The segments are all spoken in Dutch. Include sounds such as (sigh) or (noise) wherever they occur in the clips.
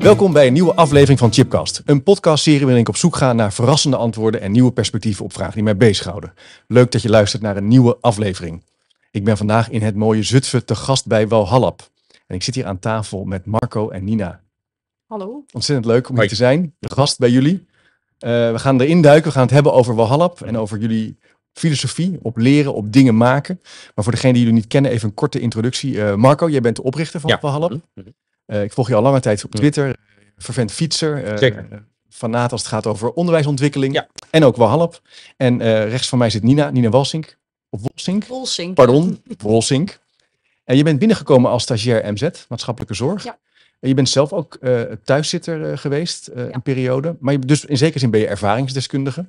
Welkom bij een nieuwe aflevering van Chipcast. Een podcastserie waarin ik op zoek ga naar verrassende antwoorden en nieuwe perspectieven op vragen die mij bezighouden. Leuk dat je luistert naar een nieuwe aflevering. Ik ben vandaag in het mooie Zutphen te gast bij Walhallap. En ik zit hier aan tafel met Marco en Nina. Hallo. Ontzettend leuk om hier te zijn. De gast bij jullie. Eh, we gaan erin duiken. We gaan het hebben over Walhallap en over jullie filosofie, op leren, op dingen maken. Maar voor degenen die jullie niet kennen, even een korte introductie. Eh, Marco, jij bent de oprichter van ja. Eh, ik volg je al lange tijd op Twitter. Vervent eh, fietser. Van eh, Fanaat als het gaat over onderwijsontwikkeling. En ook Wahalp. En rechts van mij zit Nina, Nina Walsink. Of Wolsink? Pardon, Wolsink. En je bent binnengekomen als stagiair MZ, maatschappelijke zorg. Ja. Je bent zelf ook thuiszitter geweest, uh, een periode. Maar dus in zekere zin ben je ervaringsdeskundige.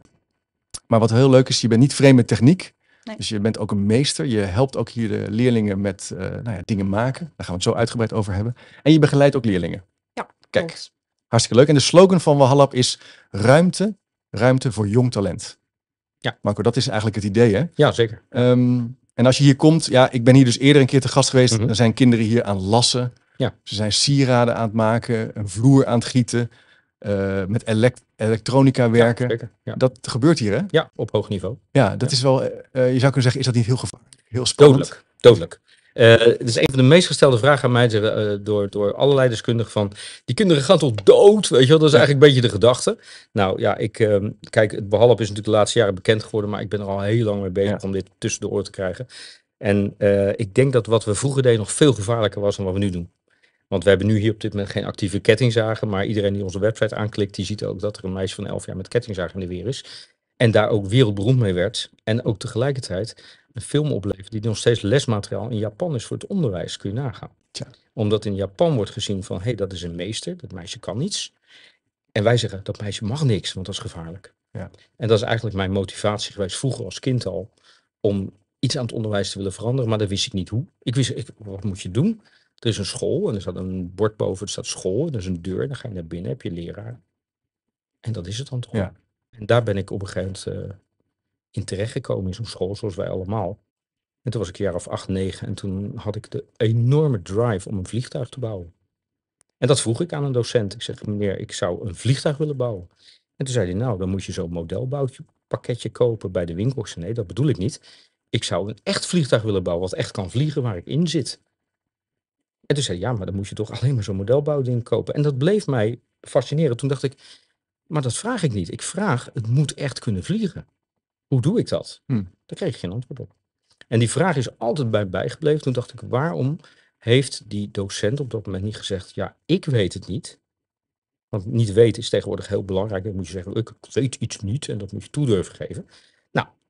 Maar wat heel leuk is, je bent niet vreemd met techniek. Dus je bent ook een meester. Je helpt ook hier de leerlingen met eh, nou ja, dingen maken. Daar gaan we het zo uitgebreid over hebben. En je begeleidt ook leerlingen. Ja, Kijk, klopt. hartstikke leuk. En de slogan van Wahalab is ruimte, ruimte voor jong talent. Ja. Marco, dat is eigenlijk het idee, hè? Ja, zeker. Ehm, en als je hier komt, ja, ik ben hier dus eerder een keer te gast geweest. Er mhm. Dan zijn kinderen hier aan lassen. Ja. Ze zijn sieraden aan het maken, een vloer aan het gieten. Eh, met elektronica werken. Dat gebeurt hier, hè? Ja, op hoog niveau. Ja, dat is wel, eh, eh, je zou kunnen zeggen, is dat niet heel gevaarlijk? Heel spannend? Dodelijk. dodelijk. het is een van de meest gestelde vragen aan mij door, door allerlei deskundigen van, die kinderen gaan tot dood, weet je wel? Dat is eigenlijk een beetje de gedachte. Nou ja, ik, ehm, kijk, het behalve is natuurlijk de laatste jaren bekend geworden, maar ik ben er al heel lang mee bezig om dit tussen de te krijgen. En ik denk dat wat we vroeger deden nog veel gevaarlijker was dan wat we nu doen. Want we hebben nu hier op dit moment geen actieve kettingzagen. Maar iedereen die onze website aanklikt, die ziet ook dat er een meisje van 11 jaar met kettingzagen in de weer is. En daar ook wereldberoemd mee werd. En ook tegelijkertijd een film oplevert die nog steeds lesmateriaal in Japan is voor het onderwijs. Kun je nagaan. Omdat in Japan wordt gezien van, hé, hey, dat is een meester, dat meisje kan niets. En wij zeggen, dat meisje mag niks, want dat is gevaarlijk. Ja. En dat is eigenlijk mijn motivatie geweest vroeger als kind al, om iets aan het onderwijs te willen veranderen, maar dat wist ik niet hoe. Ik wist, ik, wat moet je doen? Er is een school en er staat een bord boven, er staat school en er is een deur. Dan ga je naar binnen, heb je leraar. En dat is het dan toch? En daar ben ik op een gegeven moment uh, in terechtgekomen in zo'n school, zoals wij allemaal. En toen was ik een jaar of acht, negen en toen had ik de enorme drive om een vliegtuig te bouwen. En dat vroeg ik aan een docent. Ik zeg, meneer, ik zou een vliegtuig willen bouwen. En toen zei hij, nou, dan moet je zo'n modelbouwpakketje kopen bij de winkel. Ik zei, nee, dat bedoel ik niet. Ik zou een echt vliegtuig willen bouwen, wat echt kan vliegen waar ik in zit. En toen zei hij, ja, maar dan moet je toch alleen maar zo'n modelbouwding kopen. En dat bleef mij fascineren. Toen dacht ik, maar dat vraag ik niet. Ik vraag, het moet echt kunnen vliegen. Hoe doe ik dat? Hm. Daar kreeg ik geen antwoord op. En die vraag is altijd bij bijgebleven. Toen dacht ik, waarom heeft die docent op dat moment niet gezegd, ja, ik weet het niet. Want niet weten is tegenwoordig heel belangrijk. Dan moet je zeggen, ik weet iets niet en dat moet je toedurven geven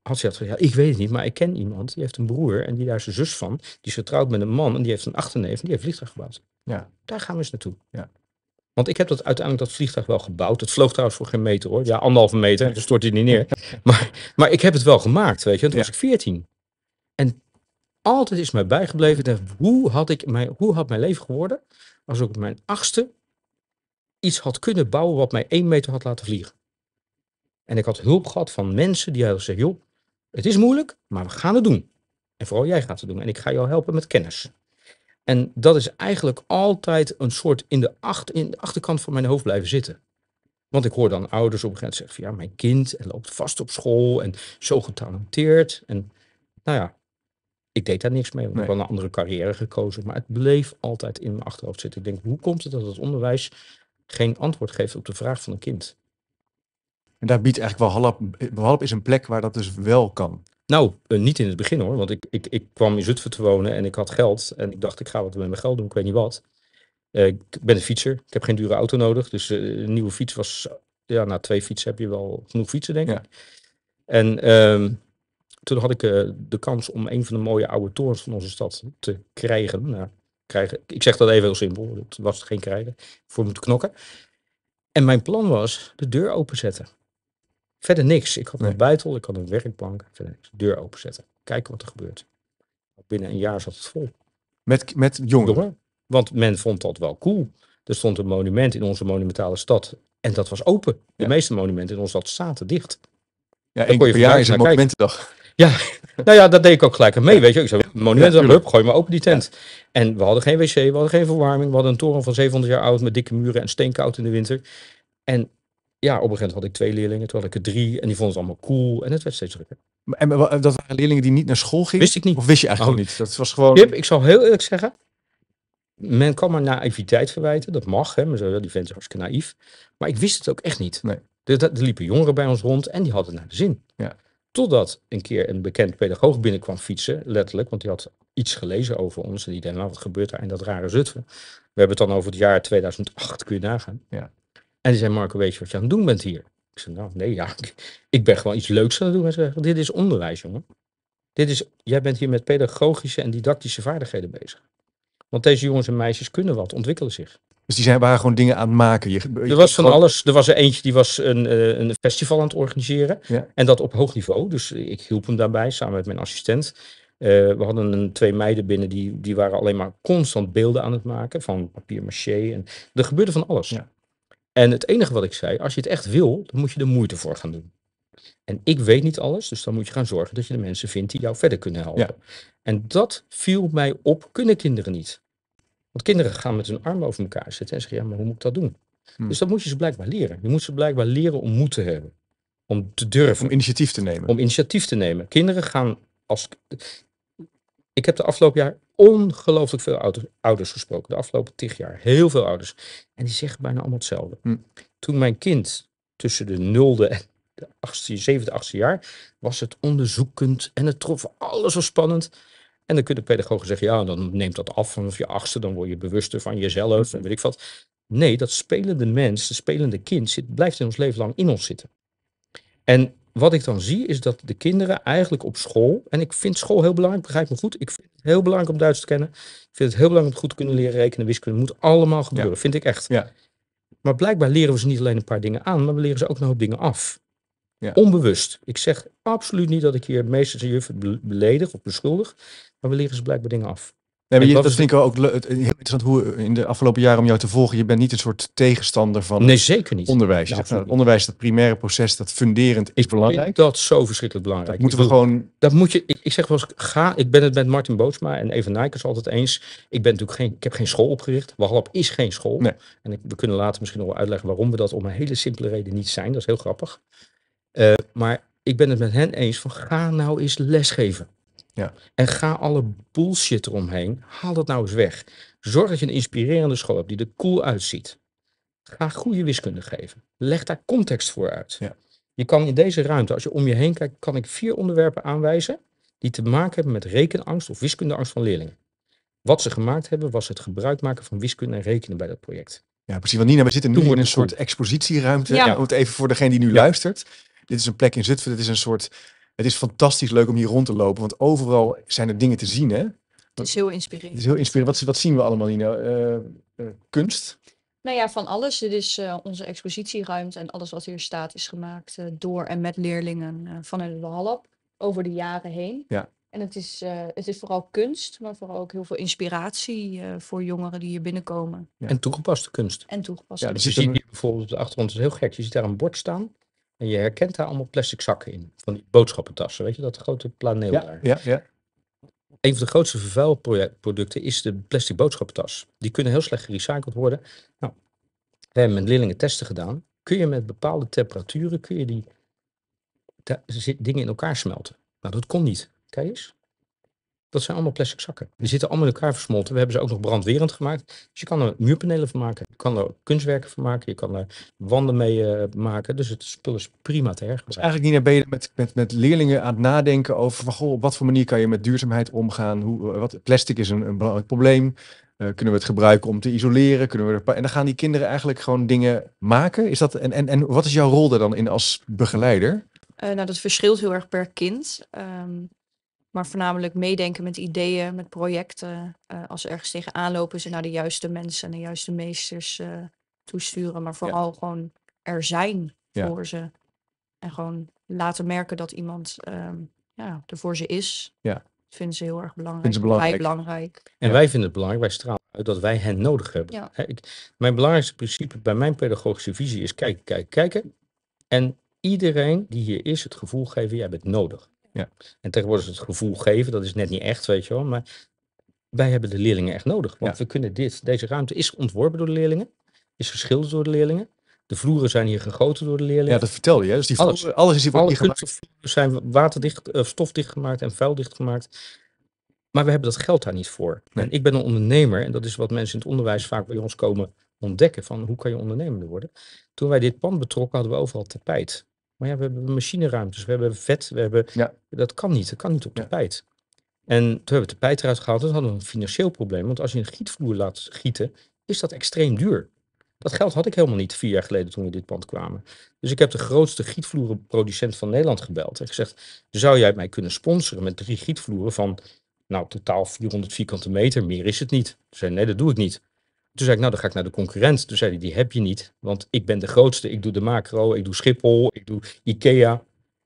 had ze dat gezegd? Ik weet het niet, maar ik ken iemand die heeft een broer en die daar zijn zus van. Die is getrouwd met een man en die heeft een achterneef en die heeft vliegtuig gebouwd. Ja. Daar gaan we eens naartoe. Ja. Want ik heb dat uiteindelijk dat vliegtuig wel gebouwd. Het vloog trouwens voor geen meter hoor. Ja, anderhalve meter, dan dus stort hij niet neer. (laughs) Maar, maar ik heb het wel gemaakt, weet je. Toen was ik veertien. En altijd is mij bijgebleven, hoe, had ik mijn, hoe had mijn leven geworden als ik op mijn achtste iets had kunnen bouwen wat mij één meter had laten vliegen. En ik had hulp gehad van mensen die hadden gezegd, joh, het is moeilijk, maar we gaan het doen. En vooral jij gaat het doen. En ik ga jou helpen met kennis. En dat is eigenlijk altijd een soort in de, in de achterkant van mijn hoofd blijven zitten. Want ik hoor dan ouders op een gegeven moment zeggen: van, ja, mijn kind loopt vast op school en zo getalenteerd. En nou ja, ik deed daar niks mee. Ik nee. wel een andere carrière gekozen. Maar het bleef altijd in mijn achterhoofd zitten. Ik denk, hoe komt het dat het onderwijs geen antwoord geeft op de vraag van een kind? En daar biedt eigenlijk wel halop Halab is een plek waar dat dus wel kan. Nou, eh, niet in het begin hoor. Want ik, ik, ik kwam in Zutphen te wonen en ik had geld. En ik dacht, ik ga wat met mijn geld doen, ik weet niet wat. Eh, ik ben een fietser, ik heb geen dure auto nodig. Dus eh, een nieuwe fiets was, ja, na twee fietsen heb je wel genoeg fietsen, denk ik. En ehm, toen had ik de kans om een van de mooie oude torens van onze stad te krijgen. Nou, krijgen. Ik zeg dat even heel simpel, het was geen krijgen. Voor moeten knokken. En mijn plan was de deur openzetten. Verder niks. Ik had een buitel, ik had een werkbank. Verder niks. Deur openzetten. Kijken wat er gebeurt. Binnen een jaar zat het vol. Met, met jongeren? want men vond dat wel cool. Er stond een monument in onze monumentale stad. En dat was open. De meeste monumenten in onze stad zaten dicht. Ja, één per jaar is een monumentendag. Ja, (laughs) nou ja, dat deed ik ook gelijk aan mee, weet je. Ik zei, monumenten, ja, hup, gooi maar open die tent. En we hadden geen wc, we hadden geen verwarming. We hadden een toren van 700 jaar oud met dikke muren en steenkoud in de winter. En ja, op een gegeven moment had ik twee leerlingen, toen had ik er drie. En die vonden het allemaal cool. En het werd steeds drukker. En dat waren leerlingen die niet naar school gingen? Wist ik niet. Of wist je oh. eigenlijk niet? Dat was gewoon... ik zal heel eerlijk zeggen. Men kan maar naïviteit verwijten. Dat mag, hè. Maar die vent is hartstikke naïef. Maar ik wist het ook echt niet. Nee. Er, liepen jongeren bij ons rond en die hadden naar de zin. Ja. Totdat een keer een bekend pedagoog binnenkwam fietsen, letterlijk. Want die had iets gelezen over ons. En die dacht, nou, wat gebeurt daar in dat rare Zutphen? We hebben het dan over het jaar 2008, kun je nagaan. Ja. En die zei, Marco, weet je wat je aan het doen bent hier? Ik zei, nou nee, ja, (laughs) ik, ben gewoon iets leuks aan het doen. Hij dit is onderwijs, jongen. Dit is, jij bent hier met pedagogische en didactische vaardigheden bezig. Want deze jongens en meisjes kunnen wat, ontwikkelen zich. Dus die zijn, waren gewoon dingen aan het maken. er was van alles. Er was er eentje die was een, eh, een festival aan het organiseren. En dat op hoog niveau. Dus ik hielp hem daarbij samen met mijn assistent. Eh, we hadden een, twee meiden binnen die, die waren alleen maar constant beelden aan het maken. Van papier maché. En er gebeurde van alles. Ja. En het enige wat ik zei, als je het echt wil, dan moet je er moeite voor gaan doen. En ik weet niet alles, dus dan moet je gaan zorgen dat je de mensen vindt die jou verder kunnen helpen. En dat viel mij op, kunnen kinderen niet. Want kinderen gaan met hun armen over elkaar zitten en zeggen, ja, maar hoe moet ik dat doen? Hmm. Dus dat moet je ze blijkbaar leren. Je moet ze blijkbaar leren om moed te hebben. Om te durven. Om initiatief te nemen. Om initiatief te nemen. Kinderen gaan als... Ik heb de afgelopen jaar ongelooflijk veel ouders, gesproken de afgelopen tien jaar. Heel veel ouders. En die zeggen bijna allemaal hetzelfde. Hm. Toen mijn kind tussen de nulde en de achtste, zevende, achtste jaar was het onderzoekend en het trof alles zo spannend. En dan kunnen pedagogen zeggen, ja, dan neemt dat af vanaf je achtste, dan word je bewuster van jezelf en weet ik wat. Nee, dat spelende mens, dat spelende kind, zit, blijft in ons leven lang in ons zitten. En wat ik dan zie is dat de kinderen eigenlijk op school, en ik vind school heel belangrijk, begrijp me goed, ik vind heel belangrijk om Duits te kennen. Ik vind het heel belangrijk om goed te kunnen leren rekenen. Wiskunde moet allemaal gebeuren, vind ik echt. Ja. Maar blijkbaar leren we ze niet alleen een paar dingen aan, maar we leren ze ook nog hoop dingen af. Ja. Onbewust. Ik zeg absoluut niet dat ik hier meesters en juffen beledig of beschuldig. Maar we leren ze blijkbaar dingen af. Nee, maar je, dat vind ik ook heel interessant hoe eh, in de afgelopen jaren om jou te volgen. Je bent niet een soort tegenstander van nee, zeker niet. onderwijs. Nou, het onderwijs, dat primaire proces, dat funderend is ik belangrijk. dat zo verschrikkelijk belangrijk. moeten we gewoon. Dat moet je. Ik, zeg wel eens, ga. Ik ben het met Martin Bootsma en Even Nijkers altijd eens. Ik ben natuurlijk geen. Ik heb geen school opgericht. Waglap is geen school. En ik, we kunnen later misschien nog wel uitleggen waarom we dat om een hele simpele reden niet zijn. Dat is heel grappig. Eh, maar ik ben het met hen eens van ga nou eens lesgeven. Ja. En ga alle bullshit eromheen. Haal dat nou eens weg. Zorg dat je een inspirerende school hebt die er cool uitziet. Ga goede wiskunde geven. Leg daar context voor uit. Ja. Je kan in deze ruimte, als je om je heen kijkt, kan ik vier onderwerpen aanwijzen die te maken hebben met rekenangst of wiskundeangst van leerlingen. Wat ze gemaakt hebben was het gebruik maken van wiskunde en rekenen bij dat project. Ja, precies. Want Nina, we zitten nu in een soort expositieruimte. Ja. ja. even voor degene die nu luistert. Dit is een plek in Zutphen. Dit is een soort het is fantastisch leuk om hier rond te lopen, want overal zijn er dingen te zien. Hè? Het is heel inspirerend. Het is heel inspirerend. Wat, zien we allemaal hier? Uh, eh, kunst? Nou ja, van alles. Dit is eh, onze expositieruimte en alles wat hier staat is gemaakt eh, door en met leerlingen vanuit de Hallab over de jaren heen. Ja. En het is, het is vooral kunst, maar vooral ook heel veel inspiratie voor jongeren die hier binnenkomen. En toegepaste kunst. En toegepaste ja, Dus je ziet hier bijvoorbeeld op de achtergrond, dat is heel gek, je ziet daar een bord staan en je herkent daar allemaal plastic zakken in. Van die boodschappentassen, weet je, dat grote planeel ja, daar. Ja, ja. Een van de grootste vervuilproducten is de plastic boodschappentas. Die kunnen heel slecht gerecycled worden. Nou, we hebben met leerlingen testen gedaan. Kun je met bepaalde temperaturen kun je die dingen in elkaar smelten? Nou, dat kon niet. Kijk eens. Dat zijn allemaal plastic zakken. Die zitten allemaal in elkaar versmolten. We hebben ze ook nog brandwerend gemaakt. Dus je kan er muurpanelen van maken. Je kan er kunstwerken van maken. Je kan er wanden mee eh, maken. Dus het spul is prima te hergebruiken. Dus eigenlijk niet naar beneden met, met, met leerlingen aan het nadenken over... Van, goh, op wat voor manier kan je met duurzaamheid omgaan? Hoe, eh, wat, plastic is een, een belangrijk probleem. Eh, kunnen we het gebruiken om te isoleren? Kunnen we er, en dan gaan die kinderen eigenlijk gewoon dingen maken. Is dat, en, en, en wat is jouw rol daar dan in als begeleider? nou, dat verschilt heel erg per kind. Ehm, maar voornamelijk meedenken met ideeën, met projecten. Eh, als ze ergens tegenaan aanlopen, ze naar de juiste mensen en de juiste meesters eh, toesturen. Maar vooral gewoon er zijn voor ze. En gewoon laten merken dat iemand ehm, ja, er voor ze is. Ja. Dat vinden ze heel erg belangrijk. belangrijk. Wij belangrijk. En wij vinden het belangrijk, wij stralen uit dat wij hen nodig hebben. Ja. mijn belangrijkste principe bij mijn pedagogische visie is kijk, kijk, kijken. En iedereen die hier is het gevoel geven, jij bent nodig. Ja. En tegenwoordig is het gevoel geven, dat is net niet echt, weet je wel. Maar wij hebben de leerlingen echt nodig. Want we kunnen dit, deze ruimte is ontworpen door de leerlingen, is geschilderd door de leerlingen. De vloeren zijn hier gegoten door de leerlingen. Ja, dat vertel je. Dus die vloeren, alles, is hier, alle gemaakt. zijn waterdicht, eh, stofdicht gemaakt en vuildicht gemaakt. Maar we hebben dat geld daar niet voor. En ik ben een ondernemer en dat is wat mensen in het onderwijs vaak bij ons komen ontdekken van hoe kan je ondernemer worden. Toen wij dit pand betrokken hadden we overal tapijt. Maar ja, we hebben machineruimtes, we hebben vet, we hebben... Dat kan niet, dat kan niet op tapijt. En toen hebben we de tapijt eruit gehaald. Dat hadden een financieel probleem. Want als je een gietvloer laat gieten, is dat extreem duur. Dat geld had ik helemaal niet vier jaar geleden toen we dit pand kwamen. Dus ik heb de grootste gietvloerenproducent van Nederland gebeld. En gezegd, zou jij mij kunnen sponsoren met drie gietvloeren van... Nou, totaal 400 vierkante meter, meer is het niet. Ze zei, nee, dat doe ik niet. Toen zei ik, nou dan ga ik naar de concurrent. Toen zei hij, die heb je niet, want ik ben de grootste. Ik doe de macro, ik doe Schiphol, ik doe Ikea. Toen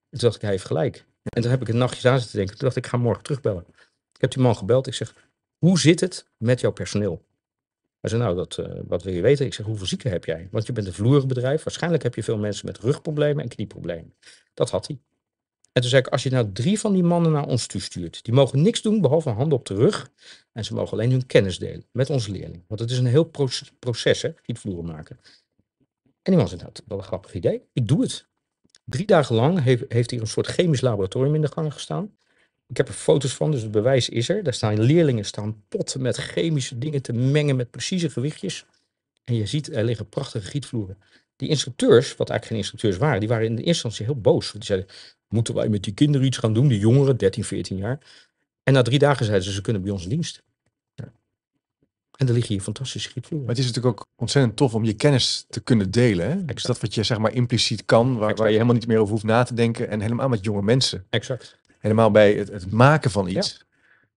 dacht ik, hij heeft gelijk. En toen heb ik een nachtje aan zitten denken. Toen dacht ik, ik ga morgen terugbellen. Ik heb die man gebeld. Ik zeg, hoe zit het met jouw personeel? Hij zei, nou, dat, eh, wat wil je weten? Ik zeg, hoeveel zieken heb jij? Want je bent een vloerbedrijf Waarschijnlijk heb je veel mensen met rugproblemen en knieproblemen. Dat had hij. En toen zei ik, als je nou drie van die mannen naar ons stuurt, die mogen niks doen behalve een hand op de rug. En ze mogen alleen hun kennis delen met onze leerling. Want het is een heel proces, gietvloeren maken. En die man zei, nou, wel een grappig idee. Ik doe het. Drie dagen lang heeft, heeft hier een soort chemisch laboratorium in de gang gestaan. Ik heb er foto's van, dus het bewijs is er. Daar staan leerlingen staan potten met chemische dingen te mengen met precieze gewichtjes. En je ziet, er liggen prachtige gietvloeren die instructeurs, wat eigenlijk geen instructeurs waren, die waren in de eerste instantie heel boos. Die zeiden, moeten wij met die kinderen iets gaan doen, die jongeren, 13, 14 jaar. En na drie dagen zeiden ze, ze kunnen bij ons dienst. En daar liggen hier fantastische schietvloeren. Maar het is natuurlijk ook ontzettend tof om je kennis te kunnen delen. Hè? Dus dat wat je zeg maar impliciet kan, waar, je helemaal niet meer over hoeft na te denken. En helemaal met jonge mensen. Exact. Helemaal bij het, het maken van iets.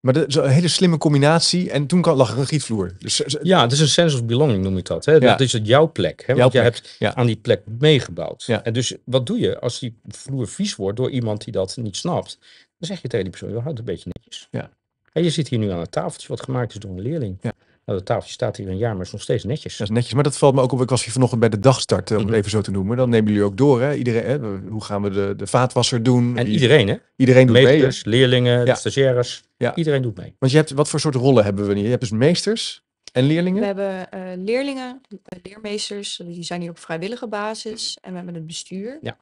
Maar dat is een hele slimme combinatie. En toen lag er een gietvloer. Dus, ja, het is een sense of belonging noem ik dat. Hè? Dat is het jouw plek. Hè? Want je hebt aan die plek meegebouwd. En dus wat doe je als die vloer vies wordt door iemand die dat niet snapt? Dan zeg je tegen die persoon, je houdt het een beetje netjes. Ja. En je zit hier nu aan een tafeltje wat gemaakt is door een leerling. Ja. De nou, dat staat hier een jaar, maar is nog steeds netjes. Dat is netjes, maar dat valt me ook op. Ik was hier vanochtend bij de dagstart, eh, om het mhm. even zo te noemen. Dan nemen jullie ook door, hè? Iedereen, hè? hoe gaan we de, de vaatwasser doen? En iedereen, hè? Iedereen doet meesters, mee. leerlingen, stagiaires. Iedereen doet mee. Want je hebt, wat voor soort rollen hebben we hier? Je hebt dus meesters en leerlingen? We hebben eh, leerlingen, eh, leermeesters, die zijn hier op vrijwillige basis. Mhm. En we hebben het bestuur. Ja.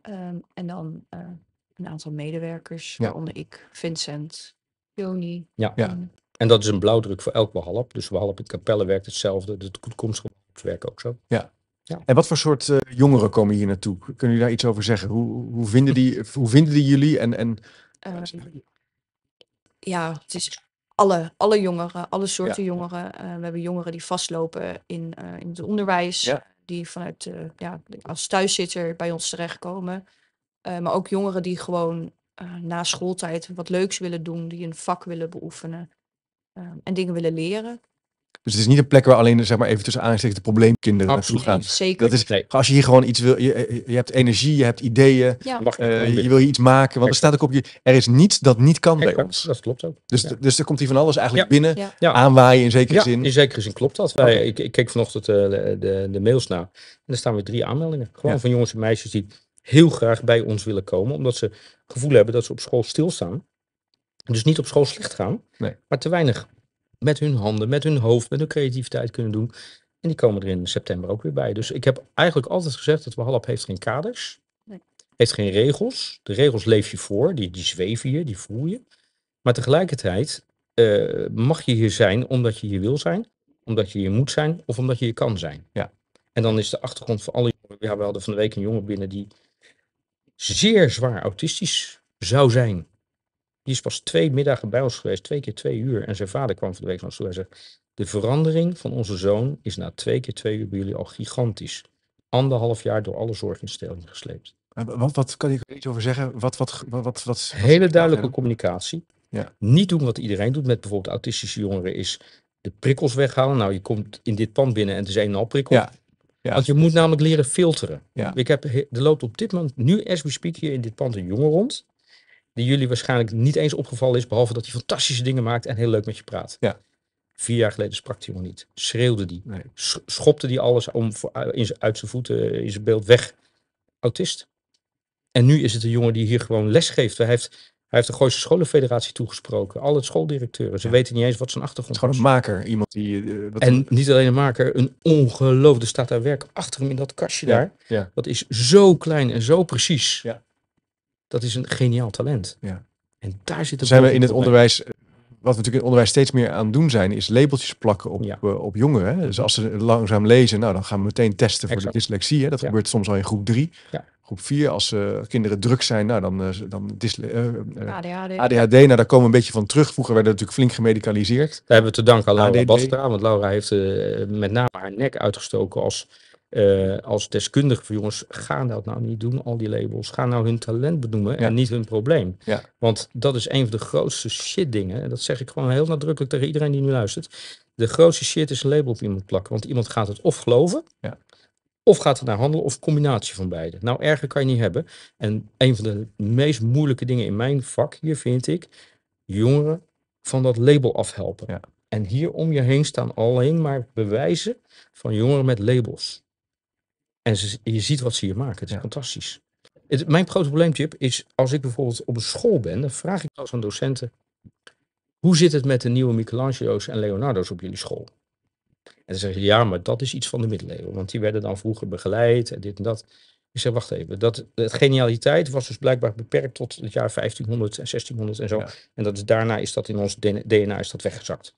Ehm, en dan een aantal medewerkers, waaronder ik, Vincent, Joni. Ja. ja. En dat is een blauwdruk voor elk behalp. Dus behalp in Capelle werkt hetzelfde. De toekomstige werken ook zo. Ja. ja. En wat voor soort eh, jongeren komen hier naartoe? Kunnen jullie daar iets over zeggen? Hoe, hoe, vinden, die, hoe vinden die jullie? En, en... Ehm, ja, het is alle, alle jongeren, alle soorten jongeren. Eh, we hebben jongeren die vastlopen in, eh, in het onderwijs. Die vanuit, ja, als thuiszitter bij ons terechtkomen. maar ook jongeren die gewoon na schooltijd wat leuks willen doen. Die een vak willen beoefenen. Ehm, en dingen willen leren. Dus het is niet een plek waar alleen zeg maar, even tussen de probleemkinderen Absoluut, naartoe gaan. Zeker. Dat is, Als je hier gewoon iets wil, je, eh, je hebt energie, je hebt ideeën, eh, je wil hier iets maken. Want er staat ook op je, er is niets dat niet kan bij ons. Dat klopt ook. Dus, dus er komt hier van alles eigenlijk binnen, aanwaaien in zekere zin. in zekere zin klopt dat. Wij, ik, ik keek vanochtend eh, de, de, mails na en er staan weer drie aanmeldingen. Gewoon van jongens en meisjes die heel graag bij ons willen komen. Omdat ze het gevoel hebben dat ze op school stilstaan. Dus niet op school slecht gaan, maar te weinig met hun handen, met hun hoofd, met hun creativiteit kunnen doen. En die komen er in september ook weer bij. Dus ik heb eigenlijk altijd gezegd dat Walhalla heeft geen kaders, heeft geen regels. De regels leef je voor, die, die zweven je, die voel je. Maar tegelijkertijd eh, mag je hier zijn omdat je hier wil zijn, omdat je hier moet zijn of omdat je hier kan zijn. Ja. En dan is de achtergrond van alle jongeren. Ja, we hadden van de week een jongen binnen die zeer zwaar autistisch zou zijn. Die is pas twee middagen bij ons geweest, twee keer twee uur. En zijn vader kwam van de week van ons toe en zei: De verandering van onze zoon is na twee keer twee uur bij jullie al gigantisch. Anderhalf jaar door alle zorginstellingen gesleept. Wat, wat kan ik er iets over zeggen? Wat, wat, wat, Hele duidelijke communicatie. Ja. Niet doen wat iedereen doet met bijvoorbeeld autistische jongeren, is de prikkels weghalen. Nou, je komt in dit pand binnen en het is een en al prikkel. Ja. Want je moet namelijk leren filteren. Ik heb, er loopt op dit moment, nu as we speak, hier in dit pand een jongen rond die jullie waarschijnlijk niet eens opgevallen is, behalve dat hij fantastische dingen maakt en heel leuk met je praat. Ja. Vier jaar geleden sprak hij nog niet. Schreeuwde die. Nee. Schopte die alles om, eh, in zijn, uit zijn voeten, eh, in zijn beeld weg. Autist. En nu is het een jongen die hier gewoon les geeft. Hij heeft, hij heeft de Gooise Scholenfederatie toegesproken. Al het schooldirecteuren. Ze weten niet eens wat zijn achtergrond is. Gewoon een maker. Iemand die, eh, wat en niet alleen een maker. Een ongelooflijk. Er staat daar werk achter hem in dat kastje daar. Ja. Dat is zo klein en zo precies. Ja. Dat is een geniaal talent. Ja. En daar zit Zijn we in het onderwijs eh, wat we natuurlijk in het onderwijs steeds meer aan doen zijn, is labeltjes plakken op, eh, op jongeren. Hè? Dus als ze langzaam lezen, nou, dan gaan we meteen testen voor de dyslexie. Hè? Dat gebeurt soms al in groep drie, Ja. Groep vier. als uh, kinderen druk zijn, nou, dan, uh, dan ADHD. ADHD, nou, daar komen we een beetje van terug. Vroeger werden we natuurlijk flink gemedicaliseerd. Daar hebben we te danken aan Laura Bastra, want Laura heeft met name haar nek uitgestoken als eh, als deskundige van jongens, gaan dat nou niet doen, al die labels. Ga nou hun talent benoemen en niet hun probleem. Want dat is een van de grootste shit dingen. En dat zeg ik gewoon heel nadrukkelijk tegen iedereen die nu luistert. De grootste shit is een label op iemand plakken. Want iemand gaat het of geloven, of gaat het naar handelen, of combinatie van beide. Nou, erger kan je niet hebben. En een van de meest moeilijke dingen in mijn vak hier vind ik, jongeren van dat label afhelpen. En hier om je heen staan alleen maar bewijzen van jongeren met labels. En je ziet wat ze hier maken. Het is fantastisch. Het, mijn grote probleemtip is als ik bijvoorbeeld op een school ben, dan vraag ik als aan docenten: hoe zit het met de nieuwe Michelangelo's en Leonardo's op jullie school? En dan zeggen ze: ja, maar dat is iets van de middeleeuwen, want die werden dan vroeger begeleid en dit en dat. Ik zeg, wacht even, dat, genialiteit was dus blijkbaar beperkt tot het jaar 1500 en 1600 en zo. En dat daarna is dat in ons DNA is dat weggezakt.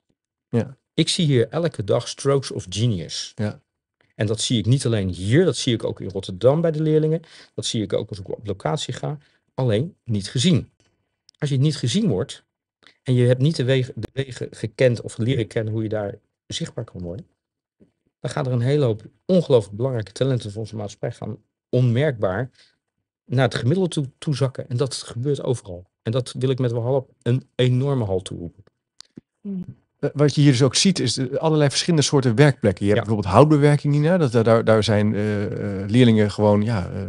Ja. Ik zie hier elke dag strokes of genius. Ja. En dat zie ik niet alleen hier, dat zie ik ook in Rotterdam bij de leerlingen. Dat zie ik ook als ik op locatie ga. Alleen niet gezien. Als je niet gezien wordt en je hebt niet de wegen, gekend of leren kennen hoe je daar zichtbaar kan worden, dan gaat er een hele hoop ongelooflijk belangrijke talenten van onze maatschappij gaan onmerkbaar naar het gemiddelde toe, zakken. En dat gebeurt overal. En dat wil ik met Walhalla een enorme hal toeroepen. Mm. Eh, wat je hier dus ook ziet, is eh, allerlei verschillende soorten werkplekken. Je hebt bijvoorbeeld houtbewerking, Dat, daar, daar zijn eh, leerlingen gewoon ja, uh,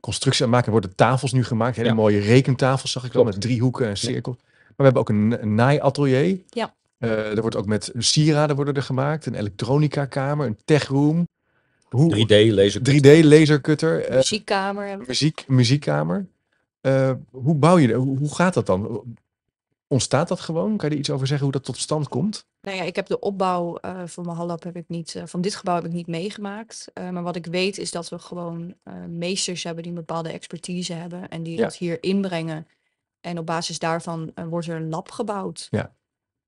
constructie aan maken. Er worden tafels nu gemaakt. Hele mooie rekentafels zag ik wel, met driehoeken en cirkels. Maar we hebben ook een, naaiatelier. Ja. Uh, er wordt ook met sieraden worden er gemaakt. Een elektronica kamer, een techroom. Hoe, 3D lasercutter. 3D lasercutter. muziekkamer. muziek, muziekkamer. hoe bouw je hoe gaat dat dan? Ontstaat dat gewoon? Kan je er iets over zeggen hoe dat tot stand komt? Nou ja, ik heb de opbouw eh, van mijn hallab heb ik niet, eh, van dit gebouw heb ik niet meegemaakt. Eh, maar wat ik weet is dat we gewoon meesters hebben die een bepaalde expertise hebben en die dat hier inbrengen. En op basis daarvan wordt er een lab gebouwd. Ja.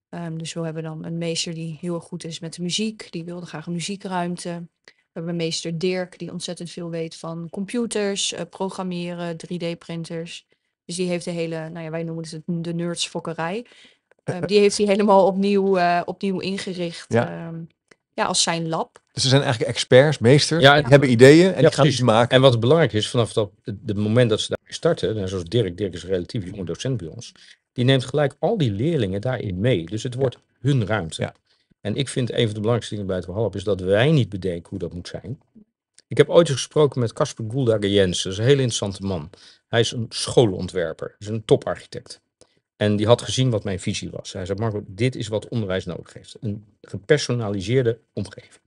Ehm, dus we hebben dan een meester die heel goed is met de muziek, die wilde graag een muziekruimte. We hebben meester Dirk, die ontzettend veel weet van computers, programmeren, 3D-printers. Dus die heeft de hele, nou ja, wij noemen het de nerdsfokkerij. (laughs) Ehm, die heeft hij helemaal opnieuw, eh, opnieuw ingericht. Ja. Ehm, ja, als zijn lab. Dus ze zijn eigenlijk experts, meesters, ja, die hebben ideeën en ja, die gaan ze maken. En wat belangrijk is, vanaf dat het moment dat ze daar starten, zoals Dirk, Dirk is relatief jong docent bij ons, die neemt gelijk al die leerlingen daarin mee. Dus het wordt hun ruimte. Ja. En ik vind een van de belangrijkste dingen bij het is dat wij niet bedenken hoe dat moet zijn. Ik heb ooit gesproken met Casper Gouldager Jensen. Dat is een heel interessante man. Hij is een schoolontwerper. is een toparchitect. En die had gezien wat mijn visie was. Hij zei, Marco, dit is wat onderwijs nodig heeft. Een gepersonaliseerde omgeving.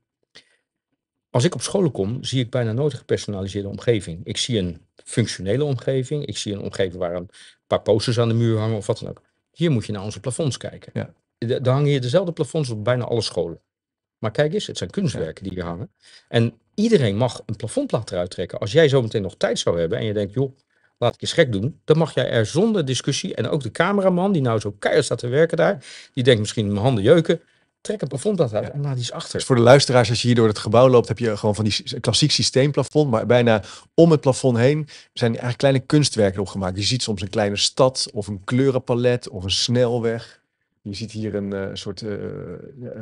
Als ik op scholen kom, zie ik bijna nooit een gepersonaliseerde omgeving. Ik zie een functionele omgeving. Ik zie een omgeving waar een paar posters aan de muur hangen of wat dan ook. Hier moet je naar onze plafonds kijken. Ja. Er hangen hier dezelfde plafonds op bijna alle scholen. Maar kijk eens, het zijn kunstwerken die hier hangen. En iedereen mag een plafondplaat eruit trekken. Als jij zo meteen nog tijd zou hebben en je denkt, joh, laat ik je gek doen, dan mag jij er zonder discussie. En ook de cameraman, die nou zo keihard staat te werken daar, die denkt misschien mijn handen jeuken. Trek een plafondplaat uit en laat die eens achter. Dus voor de luisteraars, als je hier door het gebouw loopt, heb je gewoon van die klassiek systeemplafond. Maar bijna om het plafond heen zijn eigenlijk kleine kunstwerken opgemaakt. Je ziet soms een kleine stad of een kleurenpalet of een snelweg. Je ziet hier een eh, soort eh, eh,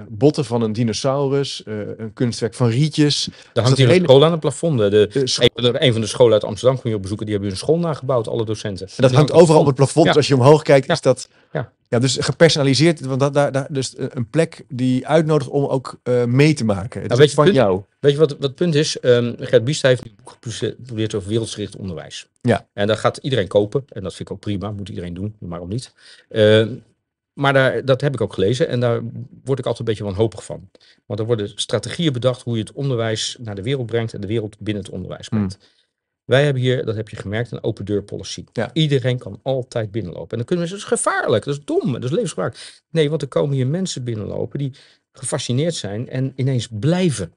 botten van een dinosaurus, een kunstwerk van rietjes. Er hangt hier een school aan het plafond. De, de een, een, van de scholen uit Amsterdam kon je op bezoeken. Die hebben hun school nagebouwd, alle docenten. En dat hangt overal op het plafond. als je omhoog kijkt, is dat... Ja. ja. dus gepersonaliseerd. Want dat, daar, daar, dus een plek die uitnodigt om ook mee te maken. Het nou, weet je, van jou. Weet je wat, wat het punt is? Um, Gert Biest heeft een over wereldgericht onderwijs. Ja. En dat gaat iedereen kopen. En dat vind ik ook prima. Moet iedereen doen. Maar om niet? Ehm, maar daar, dat heb ik ook gelezen en daar word ik altijd een beetje wanhopig van. Want er worden strategieën bedacht hoe je het onderwijs naar de wereld brengt en de wereld binnen het onderwijs brengt. Hmm. Wij hebben hier, dat heb je gemerkt, een open deur policy. Ja. Iedereen kan altijd binnenlopen. En dan kunnen we dat is gevaarlijk, dat is dom, dat is levensgevaarlijk. Nee, want er komen hier mensen binnenlopen die gefascineerd zijn en ineens blijven.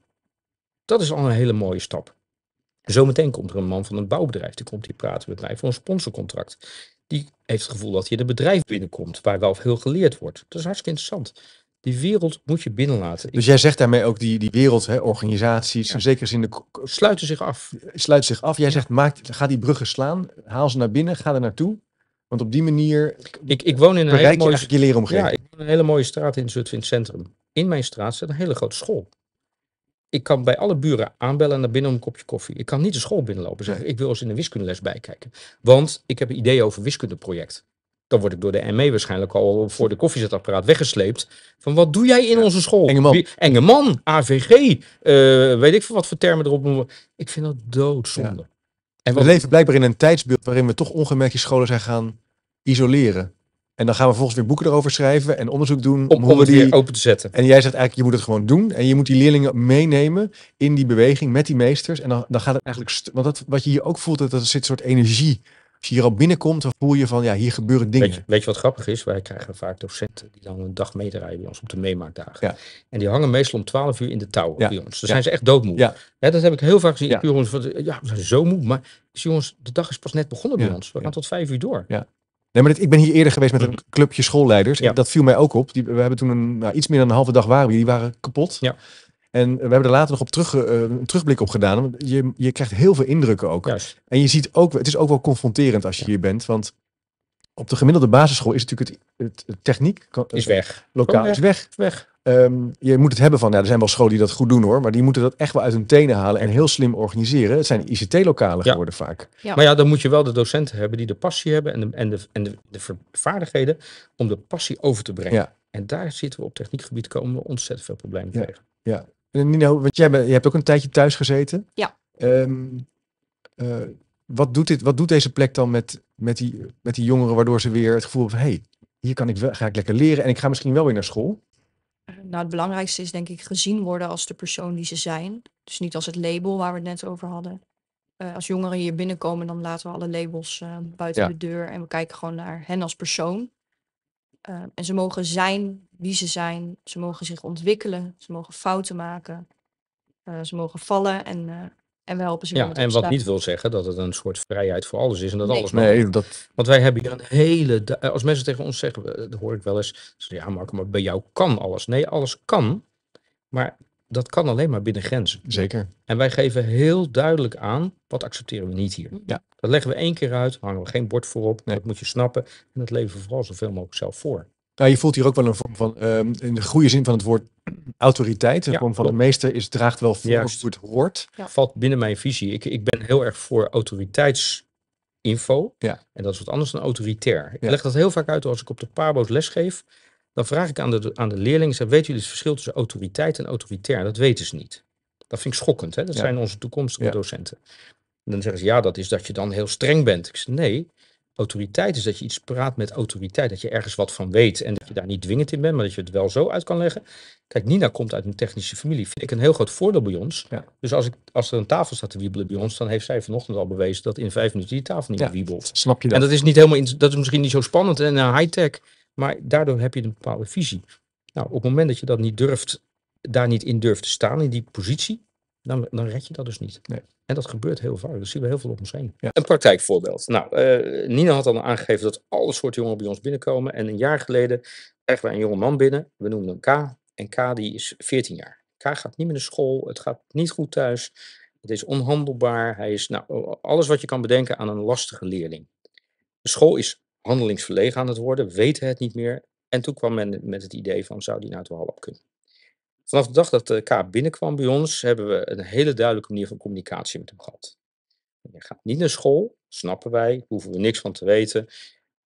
Dat is al een hele mooie stap. Zometeen komt er een man van een bouwbedrijf, die komt hier praten met mij voor een sponsorcontract die heeft het gevoel dat hij in een bedrijf binnenkomt waar wel veel geleerd wordt. Dat is hartstikke interessant. Die wereld moet je binnenlaten. Dus jij zegt daarmee ook die, die wereld, hè, organisaties, ja. zeker in de... Sluiten zich af. Sluiten zich af. Jij zegt, maak, ga die bruggen slaan, haal ze naar binnen, ga er naartoe. Want op die manier ik, ik woon in een hele mooie, je, je Ja, ik woon in een hele mooie straat in Zutphen centrum. In mijn straat zit een hele grote school ik kan bij alle buren aanbellen naar binnen om een kopje koffie. Ik kan niet de school binnenlopen zeggen, ik wil eens in de wiskundeles bijkijken. Want ik heb een idee over een wiskundeproject. Dan word ik door de ME waarschijnlijk al voor de koffiezetapparaat weggesleept. Van wat doe jij in onze school? Enge man. Enge man AVG, eh, weet ik veel wat voor termen erop Ik vind dat doodzonde. Ja. En We leven blijkbaar in een tijdsbeeld waarin we toch ongemerkt je scholen zijn gaan isoleren. En dan gaan we volgens weer boeken erover schrijven en onderzoek doen. Om, het die... weer open te zetten. En jij zegt eigenlijk, je moet het gewoon doen. En je moet die leerlingen meenemen in die beweging met die meesters. En dan, dan gaat het eigenlijk... Want dat, wat je hier ook voelt, dat er zit een soort energie. Als je hier al binnenkomt, dan voel je van, ja, hier gebeuren dingen. Weet je, weet wat grappig is? Wij krijgen vaak docenten die dan een dag meedraaien bij ons op de meemaakdagen. En die hangen meestal om 12 uur in de touw bij ons. Dan dus zijn ze echt doodmoe. dat heb ik heel vaak gezien. Ja. ja, we zijn zo moe. Maar jongens, de dag is pas net begonnen bij ons. We gaan tot vijf uur door. Ja. Nee, maar ik ben hier eerder geweest met een mm. clubje schoolleiders. dat viel mij ook op. Die, we hebben toen een, nou, iets meer dan een halve dag waren Die waren kapot. Ja. En we hebben er later nog op terug, eh, een terugblik op gedaan. Je, je krijgt heel veel indrukken ook. En je ziet ook, het is ook wel confronterend als je hier bent. Want op de gemiddelde basisschool is natuurlijk het, het, techniek. is weg. Lokaal oh, weg. is weg. weg. Ehm, je moet het hebben van, ja, er zijn wel scholen die dat goed doen hoor, maar die moeten dat echt wel uit hun tenen halen en heel slim organiseren. Het zijn ICT-lokalen geworden vaak. Maar ja, dan moet je wel de docenten hebben die de passie hebben en de, en de, en de, de vaardigheden om de passie over te brengen. En daar zitten we op techniekgebied komen we ontzettend veel problemen tegen. Ja. Nino, want jij, je hebt ook een tijdje thuis gezeten. Ja. Ehm, eh, wat, doet dit, wat doet deze plek dan met, met, die, met die jongeren waardoor ze weer het gevoel hebben van, hé, hey, hier kan ik wel, ga ik lekker leren en ik ga misschien wel weer naar school? nou, het belangrijkste is denk ik gezien worden als de persoon die ze zijn. Dus niet als het label waar we het net over hadden. Eh, als jongeren hier binnenkomen, dan laten we alle labels eh, buiten de deur en we kijken gewoon naar hen als persoon. Eh, en ze mogen zijn wie ze zijn. Ze mogen zich ontwikkelen. Ze mogen fouten maken. ze mogen vallen en en we helpen ze ja, en wat niet wil zeggen dat het een soort vrijheid voor alles is en dat nee. alles. Nee, dat... Want wij hebben hier een hele. Eh, als mensen tegen ons zeggen, dat hoor ik wel eens. Ja, Marco, maar bij jou kan alles. Nee, alles kan. Maar dat kan alleen maar binnen grenzen. Zeker. En wij geven heel duidelijk aan, wat accepteren we niet hier. Ja. Dat leggen we één keer uit, hangen we geen bord voorop. Nee. Dat moet je snappen. En dat leven we vooral zoveel mogelijk zelf voor. Nou, je voelt hier ook wel een vorm van, ehm, in de goede zin van het woord, autoriteit. Ja, van de meeste is, draagt wel voor hoe het hoort. Valt binnen mijn visie. Ik, ik ben heel erg voor autoriteitsinfo. Ja. En dat is wat anders dan autoritair. Ik leg dat heel vaak uit als ik op de les lesgeef. Dan vraag ik aan de, aan de leerlingen, zeg, weten jullie het verschil tussen autoriteit en autoritair? Dat weten ze niet. Dat vind ik schokkend. Hè? Dat zijn onze toekomstige docenten. En dan zeggen ze, ja, dat is dat je dan heel streng bent. Ik zeg, nee, autoriteit is dat je iets praat met autoriteit, dat je ergens wat van weet en dat je daar niet dwingend in bent, maar dat je het wel zo uit kan leggen. Kijk, Nina komt uit een technische familie, vind ik een heel groot voordeel bij ons. Dus als, ik, als er een tafel staat te wiebelen bij ons, dan heeft zij vanochtend al bewezen dat in vijf minuten die tafel niet ja, wiebelt. Snap je dat? En dat is, niet helemaal, dat is misschien niet zo spannend en eh, high-tech, maar daardoor heb je een bepaalde visie. Nou, op het moment dat je dat niet durft, daar niet in durft te staan, in die positie, dan, dan red je dat dus niet. Nee. En dat gebeurt heel vaak. Dat zien we heel veel op ons heen. Een praktijkvoorbeeld. Nou, eh, Nina had al aangegeven dat alle soorten jongeren bij ons binnenkomen. En een jaar geleden kregen we een jongeman man binnen. We noemen hem K. En K die is 14 jaar. K gaat niet meer naar school. Het gaat niet goed thuis. Het is onhandelbaar. Hij is nou, alles wat je kan bedenken aan een lastige leerling. De school is handelingsverlegen aan het worden. Weten het niet meer. En toen kwam men met het idee van, zou die nou het wel op kunnen? Vanaf de dag dat de K binnenkwam bij ons, hebben we een hele duidelijke manier van communicatie met hem gehad. Hij gaat niet naar school, snappen wij, hoeven we niks van te weten.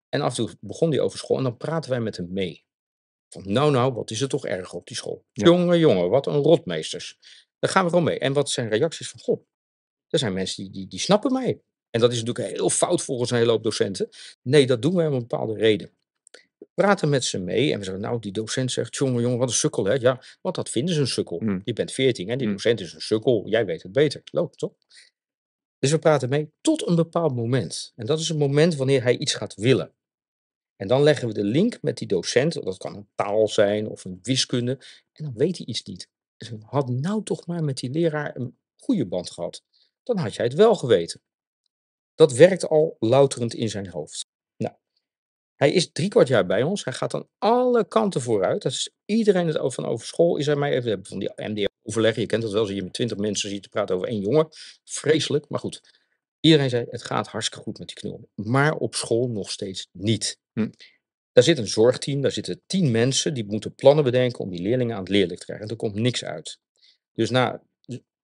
En af en toe begon hij over school en dan praten wij met hem mee. Van nou nou, wat is er toch erg op die school. Jongen, jongen, wat een rotmeesters. Daar gaan we gewoon mee. En wat zijn reacties van, god, er zijn mensen die, die, die snappen mij. En dat is natuurlijk heel fout volgens een hele hoop docenten. Nee, dat doen wij om een bepaalde reden praten met ze mee. En we zeggen, nou, die docent zegt, jongen, jongen, wat een sukkel, hè? Ja, want dat vinden ze een sukkel. Hmm. Je bent veertien, en Die hmm. docent is een sukkel. Jij weet het beter. Loopt, toch? Dus we praten mee tot een bepaald moment. En dat is het moment wanneer hij iets gaat willen. En dan leggen we de link met die docent. Dat kan een taal zijn of een wiskunde. En dan weet hij iets niet. Dus had nou toch maar met die leraar een goede band gehad. Dan had jij het wel geweten. Dat werkt al louterend in zijn hoofd. Hij is drie kwart jaar bij ons. Hij gaat aan alle kanten vooruit. Dat is iedereen het over, van over school is hij mij even van die MD overleg Je kent dat wel, als je met twintig mensen ziet te praten over één jongen. Vreselijk, maar goed. Iedereen zei, het gaat hartstikke goed met die knul. Maar op school nog steeds niet. Hm. Daar zit een zorgteam, daar zitten tien mensen die moeten plannen bedenken om die leerlingen aan het leerlijk te krijgen. En er komt niks uit. Dus na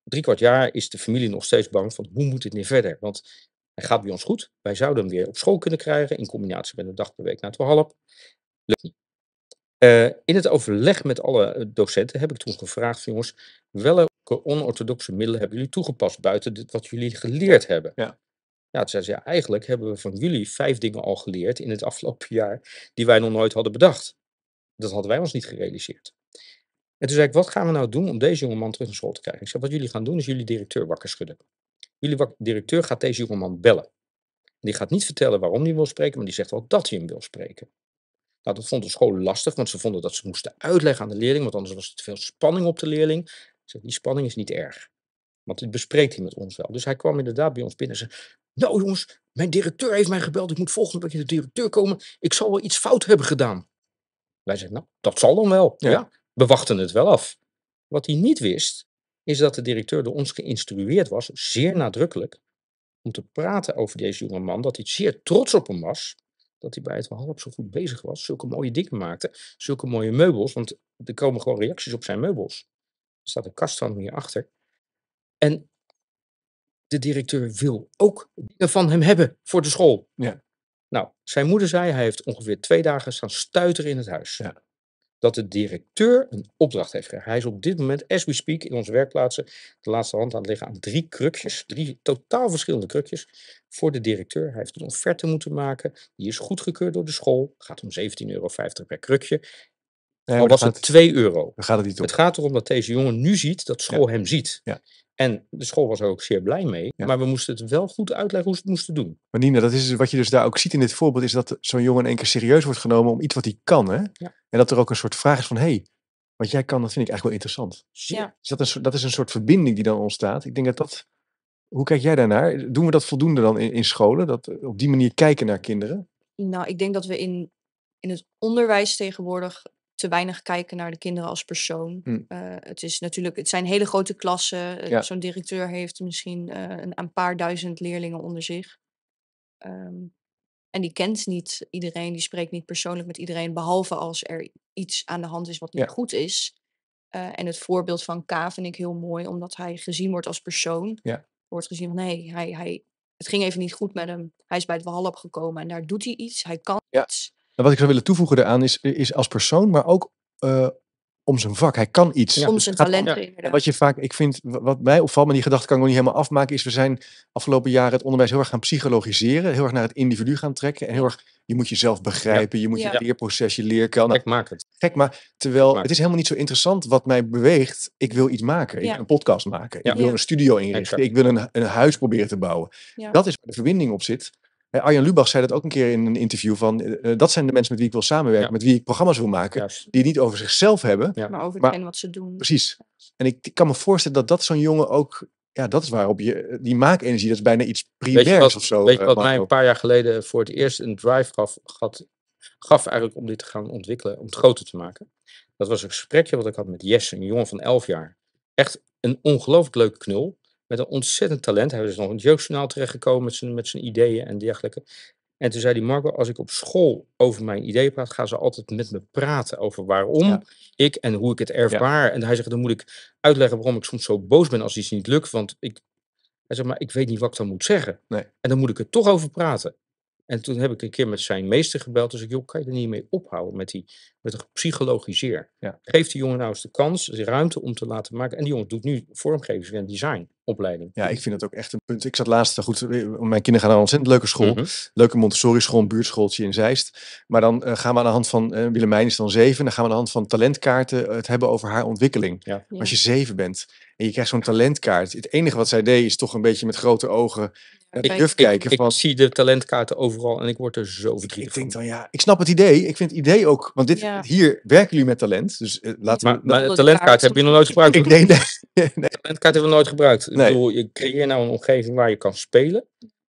driekwart kwart jaar is de familie nog steeds bang van hoe moet dit nu verder? Want en gaat bij ons goed. Wij zouden hem weer op school kunnen krijgen in combinatie met een dag per week naar het Halp. Lukt niet. Eh, in het overleg met alle eh, docenten heb ik toen gevraagd, jongens, welke onorthodoxe middelen hebben jullie toegepast buiten dit, wat jullie geleerd hebben? Ja. Ja, toen zei ze, eigenlijk hebben we van jullie vijf dingen al geleerd in het afgelopen jaar die wij nog nooit hadden bedacht. Dat hadden wij ons niet gerealiseerd. En toen zei ik, wat gaan we nou doen om deze jongeman terug naar school te krijgen? Ik zei, wat jullie gaan doen is jullie directeur wakker schudden. Jullie directeur gaat deze jongeman bellen. Die gaat niet vertellen waarom hij wil spreken, maar die zegt wel dat hij hem wil spreken. Nou, dat vond de school lastig, want ze vonden dat ze moesten uitleggen aan de leerling, want anders was het veel spanning op de leerling. Zei, die spanning is niet erg, want dit bespreekt hij met ons wel. Dus hij kwam inderdaad bij ons binnen en zei, nou jongens, mijn directeur heeft mij gebeld, ik moet volgende week naar de directeur komen, ik zal wel iets fout hebben gedaan. Wij zeiden, nou, dat zal dan wel, ja. we wachten het wel af. Wat hij niet wist, is dat de directeur door ons geïnstrueerd was, zeer nadrukkelijk, om te praten over deze jonge man, dat hij zeer trots op hem was, dat hij bij het half zo goed bezig was, zulke mooie dingen maakte, zulke mooie meubels, want er komen gewoon reacties op zijn meubels. Er staat een kast van hem hier achter. En de directeur wil ook dingen van hem hebben voor de school. Ja. Nou, zijn moeder zei, hij heeft ongeveer twee dagen staan stuiteren in het huis. Ja dat de directeur een opdracht heeft gekregen. Hij is op dit moment, as we speak, in onze werkplaatsen de laatste hand aan het liggen aan drie krukjes. Drie totaal verschillende krukjes voor de directeur. Hij heeft een offerte moeten maken. Die is goedgekeurd door de school. Gaat om 17,50 euro per krukje. Nee, Al was het 2 euro. Gaat het, het gaat erom dat deze jongen nu ziet dat school hem ziet. Ja. En de school was er ook zeer blij mee. Maar we moesten het wel goed uitleggen hoe ze het moesten doen. Maar Nina, dat is dus wat je dus daar ook ziet in dit voorbeeld, is dat zo'n jongen in één keer serieus wordt genomen om iets wat hij kan. Hè? En dat er ook een soort vraag is van, hé, hey, wat jij kan, dat vind ik eigenlijk wel interessant. Ja. Is dat, een, dat is een soort verbinding die dan ontstaat. Ik denk dat dat, hoe kijk jij daarnaar? Doen we dat voldoende dan in, in scholen? Dat op die manier kijken naar kinderen? Nou, ik denk dat we in, in het onderwijs tegenwoordig te weinig kijken naar de kinderen als persoon. Hm. Eh, het, is natuurlijk, het zijn hele grote klassen. Eh, zo'n directeur heeft misschien eh, een, paar duizend leerlingen onder zich. Ehm, en die kent niet iedereen, die spreekt niet persoonlijk met iedereen, behalve als er iets aan de hand is wat niet goed is. en het voorbeeld van K vind ik heel mooi, omdat hij gezien wordt als persoon. Wordt gezien van nee, hij, hij, het ging even niet goed met hem. Hij is bij het Walhalla gekomen en daar doet hij iets. Hij kan iets wat ik zou willen toevoegen daaraan is, is als persoon, maar ook eh, om zijn vak. Hij kan iets. Ja, om zijn talenten. Ja. Wat je vaak, ik vind, wat mij opvalt, maar die gedachte kan ik nog niet helemaal afmaken, is we zijn afgelopen jaren het onderwijs heel erg gaan psychologiseren, heel erg naar het individu gaan trekken en heel erg, je moet jezelf begrijpen, je moet je leerproces, je leerkan. gek het. Gek maar, terwijl het is helemaal niet zo interessant wat mij beweegt. Ik wil iets maken, ik wil een podcast maken, ik wil een studio inrichten, ik wil een, een huis proberen te bouwen. Dat is waar de verbinding op zit. Arjan Lubach zei dat ook een keer in een interview van eh, eh, dat zijn de mensen met wie ik wil samenwerken, met wie ik programma's wil maken, die het niet over zichzelf hebben, maar over wat ze doen. Precies. En ik, kan me voorstellen dat dat zo'n jongen ook, ja, dat is waarop je eh, die maakenergie, dat is bijna iets primairs of zo. Weet je wat mij een paar jaar geleden voor het eerst een drive gaf, gaf, eigenlijk om dit te gaan ontwikkelen, om het groter te maken. Dat was een gesprekje wat ik had met Jess, een jongen van 11 jaar. Echt een ongelooflijk leuke knul met een ontzettend talent. Hij is nog in het jeugdjournaal terechtgekomen met zijn, met zijn ideeën en dergelijke. En toen zei die Marco, als ik op school over mijn ideeën praat, gaan ze altijd met me praten over waarom ik en hoe ik het ervaar. En hij zegt, dan moet ik uitleggen waarom ik soms zo boos ben als iets niet lukt. Want ik, hij zegt, maar ik weet niet wat ik dan moet zeggen. Nee. En dan moet ik er toch over praten. En toen heb ik een keer met zijn meester gebeld. Dus ik, joh, kan je er niet mee ophouden met die met het psychologiseer? Ja. Geef die jongen nou eens de kans, de ruimte om te laten maken. En die jongen doet nu vormgeving en designopleiding. Ja, ik vind dat ook echt een punt. Ik zat laatst, eh, goed, eh, eh, mijn kinderen gaan naar een ontzettend leuke school. Mhm. Leuke Montessori school, een buurtschooltje in Zeist. Maar dan gaan we aan de hand van, Willemijn is dan zeven, dan gaan we aan de hand van talentkaarten het hebben over haar ontwikkeling. Ja. Als je zeven bent en je krijgt zo'n talentkaart. Het enige wat zij deed is toch een beetje met grote ogen ik durf kijken. Ik, zie de talentkaarten overal en ik word er zo verdrietig ik, denk dan, ja, ik snap het idee. Ik vind het idee ook, want dit, hier werken jullie met talent. Dus eh, laten maar, we... Maar de talentkaart heb je nog nooit gebruikt. Ik, denk, (laughs) nee, nee. De talentkaart hebben we nooit gebruikt. Ik bedoel, je creëert nou een omgeving waar je kan spelen.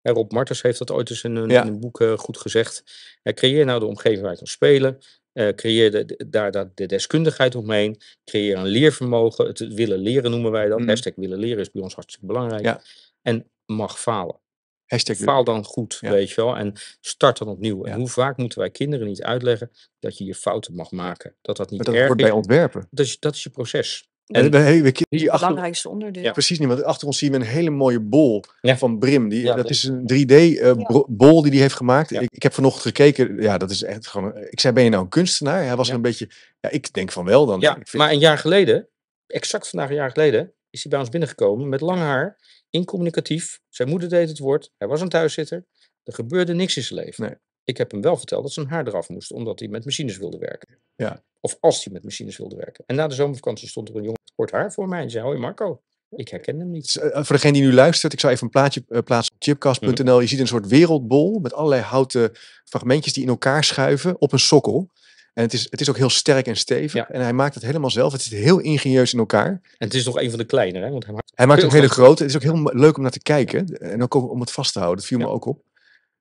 En Rob Martens heeft dat ooit eens in een, in een boek eh, goed gezegd. Uh, creëer nou de omgeving waar je kan spelen. Eh, creëer de, daar, daar de deskundigheid omheen. Creëer een leervermogen. Het willen leren noemen wij dat. Mm. Hashtag willen leren is bij ons hartstikke belangrijk. Ja. En mag falen. Hashtag faal dan goed, weet je wel. En start dan opnieuw. En hoe vaak moeten wij kinderen niet uitleggen dat je je fouten mag maken? Dat dat niet is? dat wordt bij ontwerpen. Dat is, dat is je proces. En, de het belangrijkste onderdeel. Ja. Precies niet, want achter ons zien we een hele mooie bol van Brim. Die, dat is een 3D-bol eh, uh, die hij heeft gemaakt. Ik, heb vanochtend gekeken, ja, dat is echt gewoon. Eh, ik zei: Ben je nou een kunstenaar? Hij was een beetje. Ja, ik denk van wel dan. Ja, maar een jaar geleden, exact vandaag een jaar geleden, is hij bij ons binnengekomen met lang haar incommunicatief. Zijn moeder deed het woord. Hij was een thuiszitter. Er gebeurde niks in zijn leven. Nee. Ik heb hem wel verteld dat zijn haar eraf moest, omdat hij met machines wilde werken. Ja. Of als hij met machines wilde werken. En na de zomervakantie stond er een jongen kort haar voor mij en zei: Hoi Marco. Ik herken hem niet. Eh, voor degene die nu luistert, ik zou even een plaatje eh, plaatsen op chipcast.nl. Hm. Je ziet een soort wereldbol met allerlei houten fragmentjes die in elkaar schuiven op een sokkel. En het is, het is ook heel sterk en stevig. Ja. En hij maakt het helemaal zelf. Het zit heel ingenieus in elkaar. En het is nog een van de kleinere. Hè? Want hij maakt, hij maakt ook hele grote. Het is ook heel leuk om naar te kijken. En ook om het vast te houden. Dat viel me ook op.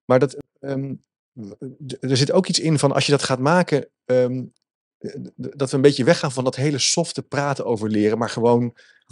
Maar dat, ehm, er zit ook iets in van als je dat gaat maken. Ehm, dat we een beetje weggaan van dat hele softe praten over leren. Maar gewoon,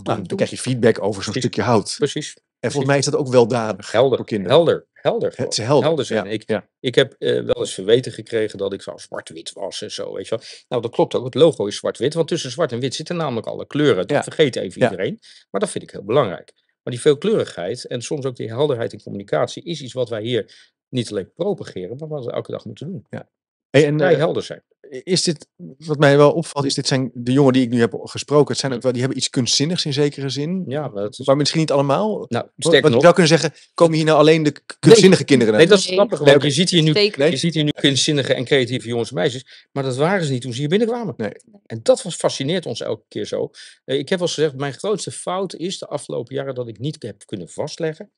nou, dan krijg je feedback over zo'n stukje hout. Precies. En volgens mij is dat ook weldadig helder, voor kinderen. Helder, helder. Het is helder. helder zijn. ik, ik heb eh, wel eens verweten gekregen dat ik zo zwart-wit was en zo. Weet je wel. Nou, dat klopt ook. Het logo is zwart-wit. Want tussen zwart en wit zitten namelijk alle kleuren. Dat vergeet even iedereen. Maar dat vind ik heel belangrijk. Maar die veelkleurigheid en soms ook die helderheid in communicatie is iets wat wij hier niet alleen propageren, maar wat we elke dag moeten doen. Ja. Hey, en, vrij eh, helder zijn is dit, wat mij wel opvalt, is dit zijn de jongen die ik nu heb gesproken. Het zijn ook wel, die hebben iets kunstzinnigs in zekere zin. Ja, maar, misschien niet allemaal. Nou, wat, ik wel kunnen zeggen, komen hier nou alleen de kunstzinnige nee, kinderen? Nee, dat is grappig. je, ziet hier nu, je ziet hier nu kunstzinnige en creatieve jongens en meisjes. Maar dat waren ze niet toen ze hier binnenkwamen. Nee. En dat was, fascineert ons elke keer zo. Eh, ik heb al gezegd, mijn grootste fout is de afgelopen jaren dat ik niet heb kunnen vastleggen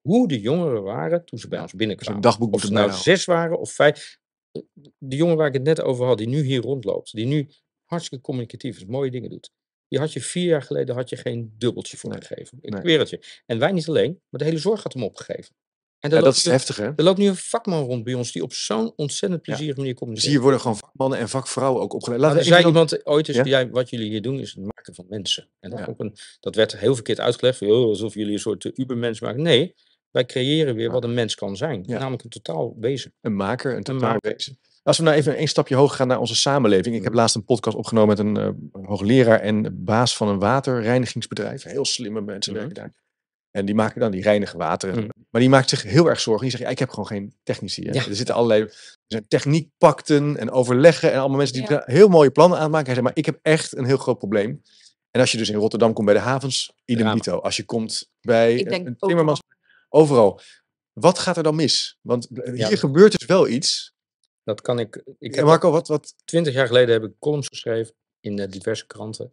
hoe de jongeren waren toen ze bij ons binnenkwamen. Een dagboek of het nou zes waren of vijf de jongen waar ik het net over had, die nu hier rondloopt, die nu hartstikke communicatief is, mooie dingen doet. Die had je vier jaar geleden had je geen dubbeltje voor nee, gegeven in nee. het En wij niet alleen, maar de hele zorg had hem opgegeven. En dat is heftig, hè? Er loopt nu een vakman rond bij ons die op zo'n ontzettend plezierige ja. manier dus communiceert. Zie hier worden gewoon vakmannen en vakvrouwen ook opgeleid. Nou, Laten nou, er zei iemand ooit eens, ja? jij, wat jullie hier doen is het maken van mensen. En dat, een, dat werd heel verkeerd uitgelegd, alsof jullie een soort uh, eh, ubermens maken. Nee, wij creëren weer wat een mens kan zijn. Namelijk een totaal wezen. Een maker, een totaal wezen. Als we nou even een stapje hoger gaan naar onze samenleving. Ik heb laatst een podcast opgenomen met een eh, hoogleraar en baas van een waterreinigingsbedrijf. Heel slimme mensen werken mhm. daar. En die maken dan die reinige water. Mhm. Maar die maakt zich heel erg zorgen. Die zegt, ja, ik heb gewoon geen technici. Er zitten allerlei techniekpakten en overleggen. En allemaal mensen die heel mooie plannen aanmaken. Hij zegt, maar ik heb echt een heel groot probleem. En als je dus in Rotterdam komt bij de havens, idem niet. Als je komt bij een timmermans overal. Wat gaat er dan mis? Want hier gebeurt dus wel iets. Dat kan ik. ik heb Marco, wat, wat? Twintig jaar geleden heb ik columns geschreven in eh, diverse kranten.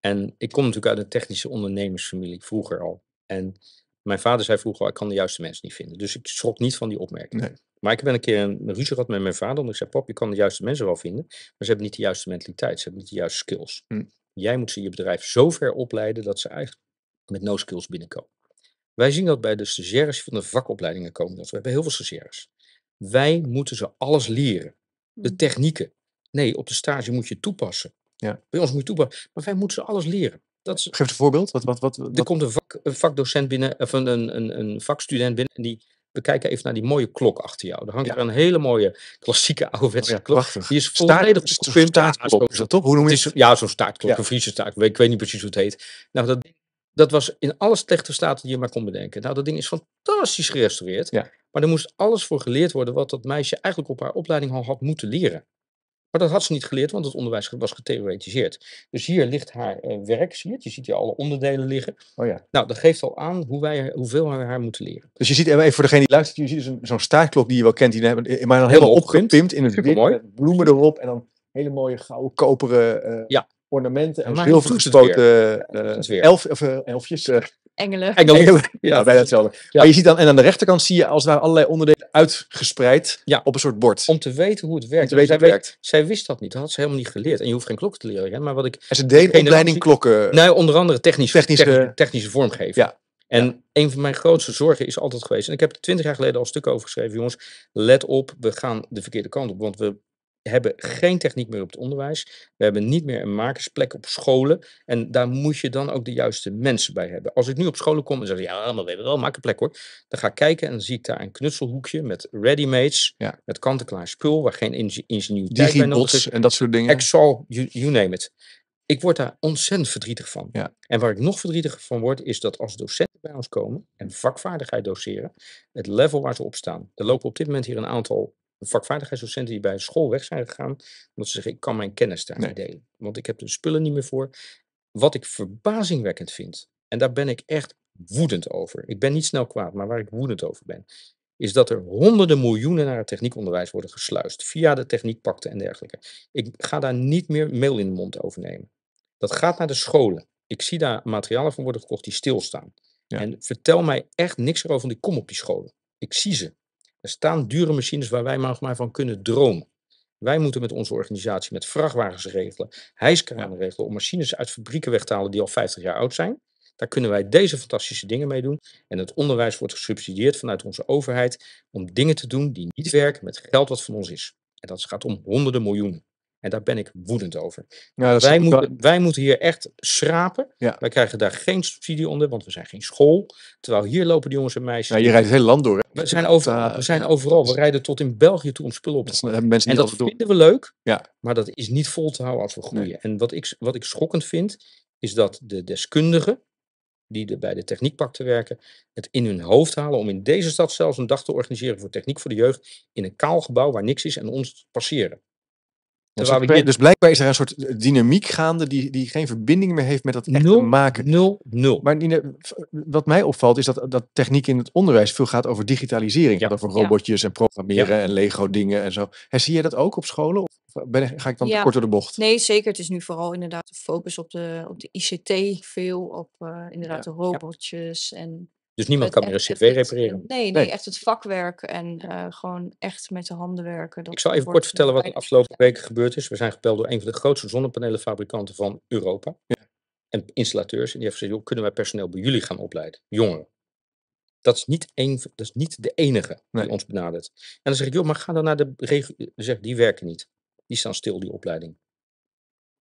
En ik kom natuurlijk uit een technische ondernemersfamilie, vroeger al. En mijn vader zei vroeger al, ik kan de juiste mensen niet vinden. Dus ik schrok niet van die opmerking. Nee. Maar ik ben een keer een ruzie gehad met mijn vader. Omdat ik zei, pap, je kan de juiste mensen wel vinden. Maar ze hebben niet de juiste mentaliteit. Ze hebben niet de juiste skills. Hm. Jij moet ze je bedrijf zo ver opleiden dat ze eigenlijk met no skills binnenkomen. Wij zien dat bij de stagiaires van de vakopleidingen komen. we hebben heel veel stagiaires. Wij moeten ze alles leren. De hmm. technieken. Nee, op de stage moet je toepassen. Ja. Bij ons moet je toepassen. Maar wij moeten ze alles leren. Dat Geef een voorbeeld. Wat, wat, wat, Er komt een, vak, vakdocent binnen, of een, een, een vakstudent binnen. En die, we kijken even naar die mooie klok achter jou. Daar hangt ja. er een hele mooie klassieke oh ouderwetse oh klok. Die is volledig Staart, staartklok. Is dat toch? Hoe noem je ja, zo'n staartklok. Een Friese staartklok. Ik weet niet precies hoe het heet. Nou, dat ding dat was in alle slechte staat die je maar kon bedenken. Nou, dat ding is fantastisch gerestaureerd. Maar er moest alles voor geleerd worden wat dat meisje eigenlijk op haar opleiding al had moeten leren. Maar dat had ze niet geleerd, want het onderwijs was getheoretiseerd. Dus hier ligt haar uh, werk, zie je het? Je ziet hier alle onderdelen liggen. Oh ja. Nou, dat geeft al aan hoe wij, hoeveel we haar moeten leren. Dus je ziet, even voor degene die luistert, je ziet zo'n staartklok die je wel kent, die hebben, maar dan helemaal opgepimpt in het wit, bloemen erop en dan hele mooie gouden koperen... Eh, ja, ornamenten en zilvergespoten uh, eh, elf, of, uh, eh, eh, elfjes. Uh, engelen. engelen. Ja, bijna hetzelfde. Maar je ziet dan, en aan de rechterkant zie je als daar allerlei onderdelen uitgespreid ja. op een soort bord. Om te weten hoe het werkt. te weten zij, werkt. Zij wist dat niet, dat had ze helemaal niet geleerd. En je hoeft geen klokken te leren. Hè? Maar wat ik, en ze de opleiding klokken. Nou, onder andere technisch, technische, technische, vormgeving. Ja. En een van mijn grootste zorgen is altijd geweest, en ik heb er twintig jaar geleden al een stuk over geschreven, jongens, let op, we gaan de verkeerde kant op, want we hebben geen techniek meer op het onderwijs. We hebben niet meer een makersplek op scholen. En daar moet je dan ook de juiste mensen bij hebben. Als ik nu op scholen kom en zeg, ja, maar we hebben wel een plek hoor. Dan ga ik kijken en dan zie ik daar een knutselhoekje met ready Ja. Met kant-en-klaar spul waar geen ingenieur ingenieuteit bij nodig is. en dat soort dingen. Excel, you, you name it. Ik word daar ontzettend verdrietig van. En waar ik nog verdrietiger van word, is dat als docenten bij ons komen en vakvaardigheid doseren, het level waar ze op staan. Er lopen op dit moment hier een aantal vakvaardigheidsdocenten die bij school weg zijn gegaan, omdat ze zeggen, ik kan mijn kennis daar niet delen. Want ik heb de spullen niet meer voor. Wat ik verbazingwekkend vind, en daar ben ik echt woedend over. Ik ben niet snel kwaad, maar waar ik woedend over ben, is dat er honderden miljoenen naar het techniekonderwijs worden gesluist via de techniekpakten en dergelijke. Ik ga daar niet meer mail in de mond over nemen. Dat gaat naar de scholen. Ik zie daar materialen van worden gekocht die stilstaan. En vertel mij echt niks erover, want ik kom op die scholen. Ik zie ze staan dure machines waar wij maar van kunnen dromen. Wij moeten met onze organisatie met vrachtwagens regelen, hijskranen regelen, om machines uit fabrieken weg te halen die al 50 jaar oud zijn. Daar kunnen wij deze fantastische dingen mee doen. En het onderwijs wordt gesubsidieerd vanuit onze overheid om dingen te doen die niet werken met geld wat van ons is. En dat gaat om honderden miljoenen. En daar ben ik woedend over. wij, moeten, wij moeten hier echt schrapen. Wij krijgen daar geen subsidie onder, want we zijn geen school. Terwijl hier lopen die jongens en meisjes. Ja, je rijdt het hele land door. We zijn, overal, we zijn overal. We rijden tot in België toe om spullen op te halen. En dat vinden we leuk, ja. maar dat is niet vol te houden als we groeien. En wat ik, wat ik schokkend vind, is dat de deskundigen die de, bij de te werken, het in hun hoofd halen om in deze stad zelfs een dag te organiseren voor techniek voor de jeugd in een kaal gebouw waar niks is en ons passeren dus, dus blijkbaar is er een soort dynamiek gaande die, die geen verbinding meer heeft met dat echt nul, maken. Nul, nul. Maar Nina, wat mij opvalt is dat, dat techniek in het onderwijs veel gaat over digitalisering. Ja. Over robotjes en programmeren en Lego dingen en zo. En zie je dat ook op scholen? Of eh, ben, ga ik dan kort door de bocht? Nee, zeker. Het is nu vooral inderdaad de focus op de, op de ICT veel. Op eh, inderdaad de robotjes en dus niemand kan meer een cv repareren. Nee, nee, echt het vakwerk en eh, gewoon echt met de handen werken. ik zal even kort vertellen wat de afgelopen weken gebeurd is. We zijn gebeld door een van de grootste zonnepanelenfabrikanten van Europa. Ja. En installateurs. En die heeft gezegd, joh, kunnen wij personeel bij jullie gaan opleiden? Jongeren. Dat is niet, één, dat is niet de enige die ons benadert. En dan zeg ik, joh, maar ga dan naar de regio. zeg die werken niet. Die staan stil, die opleiding.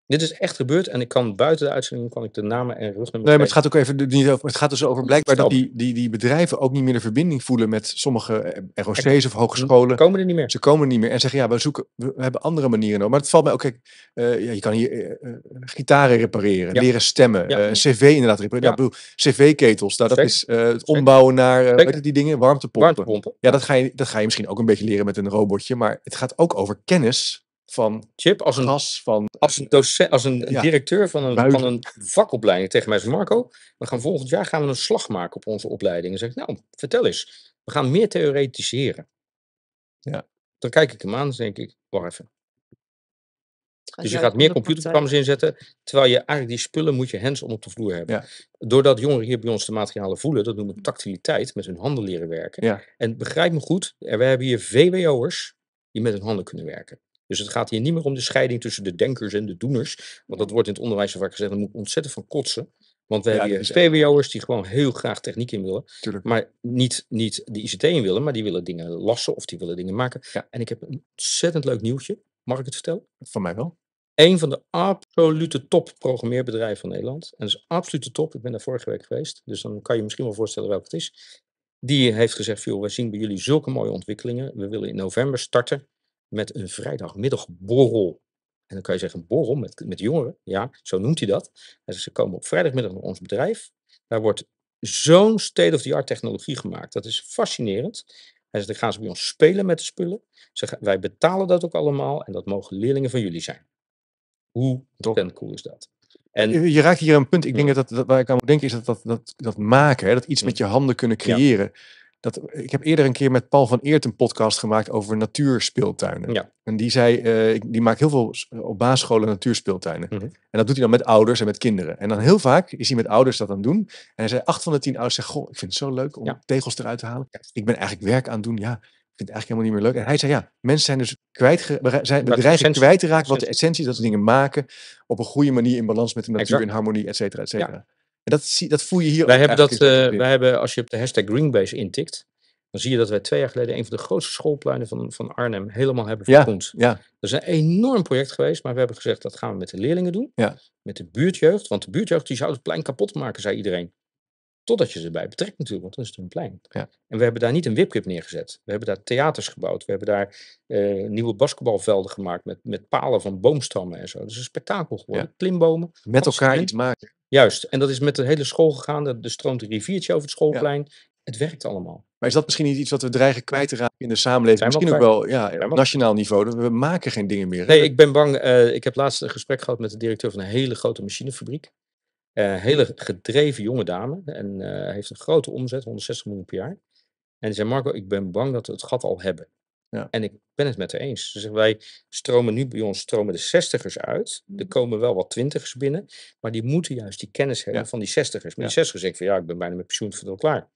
Dit is echt gebeurd en ik kan buiten de uitzending kan ik de namen en rust Nee, maar het gaat ook even niet over. Het gaat dus over blijkbaar dat die, die, die bedrijven ook niet meer de verbinding voelen met sommige ROC's of hm, hogescholen. Ze komen er niet meer. Ze komen niet meer en zeggen ja, we zoeken, we hebben andere manieren nodig. Maar het valt mij ook. Kijk, eh, ja, je kan hier uh, gitaren repareren, leren stemmen, ja. cv inderdaad repareren. Ja. bedoel, cv-ketels, nou, dat is het ombouwen naar weet je, die dingen, warmtepompen. warmtepompen. Ja, dat ga, je, dat ga je misschien ook een beetje leren met een robotje, maar het gaat ook over kennis van Chip als een, van, docent, als een directeur van een, van een vakopleiding tegen mij zei Marco, we gaan volgend jaar gaan we een slag maken op onze opleiding. En zeg ik, nou, vertel eens, we gaan meer theoretiseren. Ja. Dan kijk ik hem aan en denk ik, wacht even. Dus je gaat meer computerprogramma's inzetten, terwijl je eigenlijk die spullen moet je hands-on op de vloer hebben. Ja. Doordat jongeren hier bij ons de materialen voelen, dat noemen we mm. tactiliteit, met hun handen leren werken. Ja. En begrijp me goed, we hebben hier VWO'ers die met hun handen kunnen werken. Dus het gaat hier niet meer om de scheiding tussen de denkers en de doeners. Want dat wordt in het onderwijs zo vaak gezegd, Dat moet ontzettend van kotsen. Want we hebben hier PWO'ers die gewoon heel graag techniek in willen. Tuurlijk. Maar niet, niet de ICT in willen, maar die willen dingen lassen of die willen dingen maken. En ik heb een ontzettend leuk nieuwtje. Mag ik het vertellen? Van mij wel. Een van de absolute top programmeerbedrijven van Nederland. En dat is absolute top. Ik ben daar vorige week geweest. Dus dan kan je misschien wel voorstellen welke het is. Die heeft gezegd, joh, we zien bij jullie zulke mooie ontwikkelingen. We willen in november starten met een vrijdagmiddagborrel. En dan kan je zeggen, een borrel met, met jongeren. Ja, zo noemt hij dat. En ze komen op vrijdagmiddag naar ons bedrijf. Daar wordt zo'n state-of-the-art technologie gemaakt. Dat is fascinerend. en dan gaan ze bij ons spelen met de spullen. wij betalen dat ook allemaal en dat mogen leerlingen van jullie zijn. Hoe en cool is dat? En, je raakt hier een punt. Ik mm. denk dat, dat waar ik aan moet denken is dat, dat, dat, maken, dat iets mm. met je handen kunnen creëren. Dat, ik heb eerder een keer met Paul van Eert een podcast gemaakt over natuurspeeltuinen. En die zei, uh, die maakt heel veel eh, op basisscholen natuurspeeltuinen. Mhm. En dat doet hij dan met ouders en met kinderen. En dan heel vaak is hij met ouders dat aan het doen. En hij zei, acht van de tien ouders zeggen, goh, ik vind het zo leuk om tegels eruit te halen. Ik ben eigenlijk werk aan het doen, ja. Ik vind het eigenlijk helemaal niet meer leuk. En hij zei, ja, mensen zijn dus kwijt, zijn bedreigen kwijt te raken wat de essentie is, dat ze dingen maken op een goede manier in balans met de natuur, exact. in harmonie, et cetera, et cetera. En dat, zie, dat voel je hier wij ook Hebben dat, eh, wij hebben, als je op de hashtag Greenbase intikt, dan zie je dat wij twee jaar geleden een van de grootste schoolpleinen van, van Arnhem helemaal hebben vergroend. Ja, Dat is een enorm project geweest, maar we hebben gezegd dat gaan we met de leerlingen doen. Ja. Met de buurtjeugd, want de buurtjeugd die zou het plein kapot maken, zei iedereen. Totdat je ze erbij betrekt natuurlijk, want dan is het een plein. Ja. En we hebben daar niet een wipkip neergezet. We hebben daar theaters gebouwd. We hebben daar uh, nieuwe basketbalvelden gemaakt met, met palen van boomstammen en zo. Dus een spektakel geworden. Klimbomen. Met elkaar iets maken. Juist, en dat is met de hele school gegaan. Er stroomt een riviertje over het schoolplein. Het werkt allemaal. Maar is dat misschien niet iets wat we dreigen kwijt te raken in de samenleving? Misschien ook wel ja, op nationaal niveau. We maken geen dingen meer. Nee, ik ben bang. Eh, ik heb laatst een gesprek gehad met de directeur van een hele grote machinefabriek. Eh, hele gedreven jonge dame. En eh, heeft een grote omzet, 160 miljoen per jaar. En die zei, Marco, ik ben bang dat we het gat al hebben. En ik ben het met haar eens. Dus wij stromen nu bij ons stromen de zestigers uit. Mhm. Er komen wel wat twintigers binnen. Maar die moeten juist die kennis hebben van die zestigers. Maar ja. die zestigers denk van ja, ik ben bijna met pensioen klaar.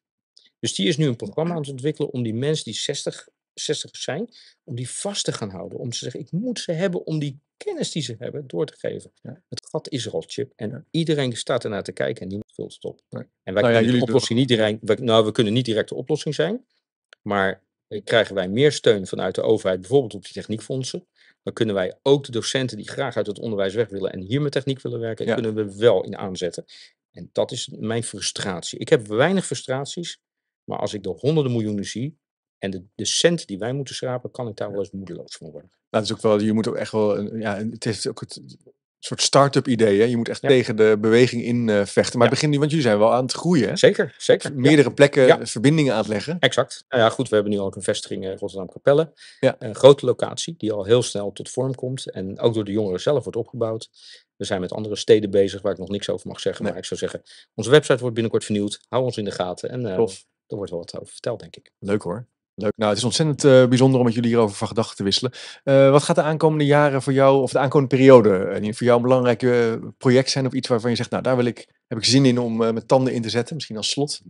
Dus die is nu een programma aan het ontwikkelen om die mensen die 60, 60 zijn, om die vast te gaan houden. Om te zeggen, ik moet ze hebben om die kennis die ze hebben door te geven. Ja. Het gat is rotje en iedereen staat ernaar te kijken en niemand vult het op. En wij nou kunnen ja, oplossing niet direct, wij, nou we kunnen niet direct de oplossing zijn, maar eh, krijgen wij meer steun vanuit de overheid, bijvoorbeeld op die techniekfondsen. Dan kunnen wij ook de docenten die graag uit het onderwijs weg willen en hier met techniek willen werken, kunnen we wel in aanzetten. En dat is mijn frustratie. Ik heb weinig frustraties, maar als ik de honderden miljoenen zie, en de, de centen die wij moeten schrapen, kan ik daar wel eens moedeloos van worden. dat is ook wel, je moet ook echt wel, ja, het heeft ook het, soort start-up idee. Je moet echt tegen de beweging in eh, vechten. Maar begin nu, want jullie zijn wel aan het groeien. Zeker, zeker. Meerdere plekken verbindingen aan het leggen. Exact. Nou ja, goed, we hebben nu ook een vestiging in Rotterdam-Capelle. Een grote locatie die al heel snel tot vorm komt. En ook door de jongeren zelf wordt opgebouwd. We zijn met andere steden bezig waar ik nog niks over mag zeggen. Maar ik zou zeggen, onze website wordt binnenkort vernieuwd. Hou ons in de gaten en uh, er wordt wel wat over verteld, denk ik. Leuk hoor. Leuk. Nou, het is ontzettend eh, bijzonder om met jullie hierover van gedachten te wisselen. Eh, wat gaat de aankomende jaren voor jou, of de aankomende periode, voor eh, jou een belangrijk project zijn? Of iets waarvan je zegt, nou, daar wil ik, heb ik zin in om mijn tanden in te zetten, misschien als slot?